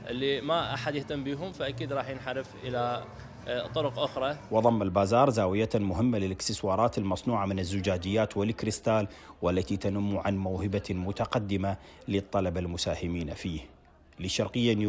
اللي ما احد يهتم بهم فاكيد راح ينحرف الى آه، طرق أخرى وضم البازار زاوية مهمة للإكسسوارات المصنوعة من الزجاجيات والكريستال والتي تنم عن موهبة متقدمة للطلبة المساهمين فيه لشرقية نيو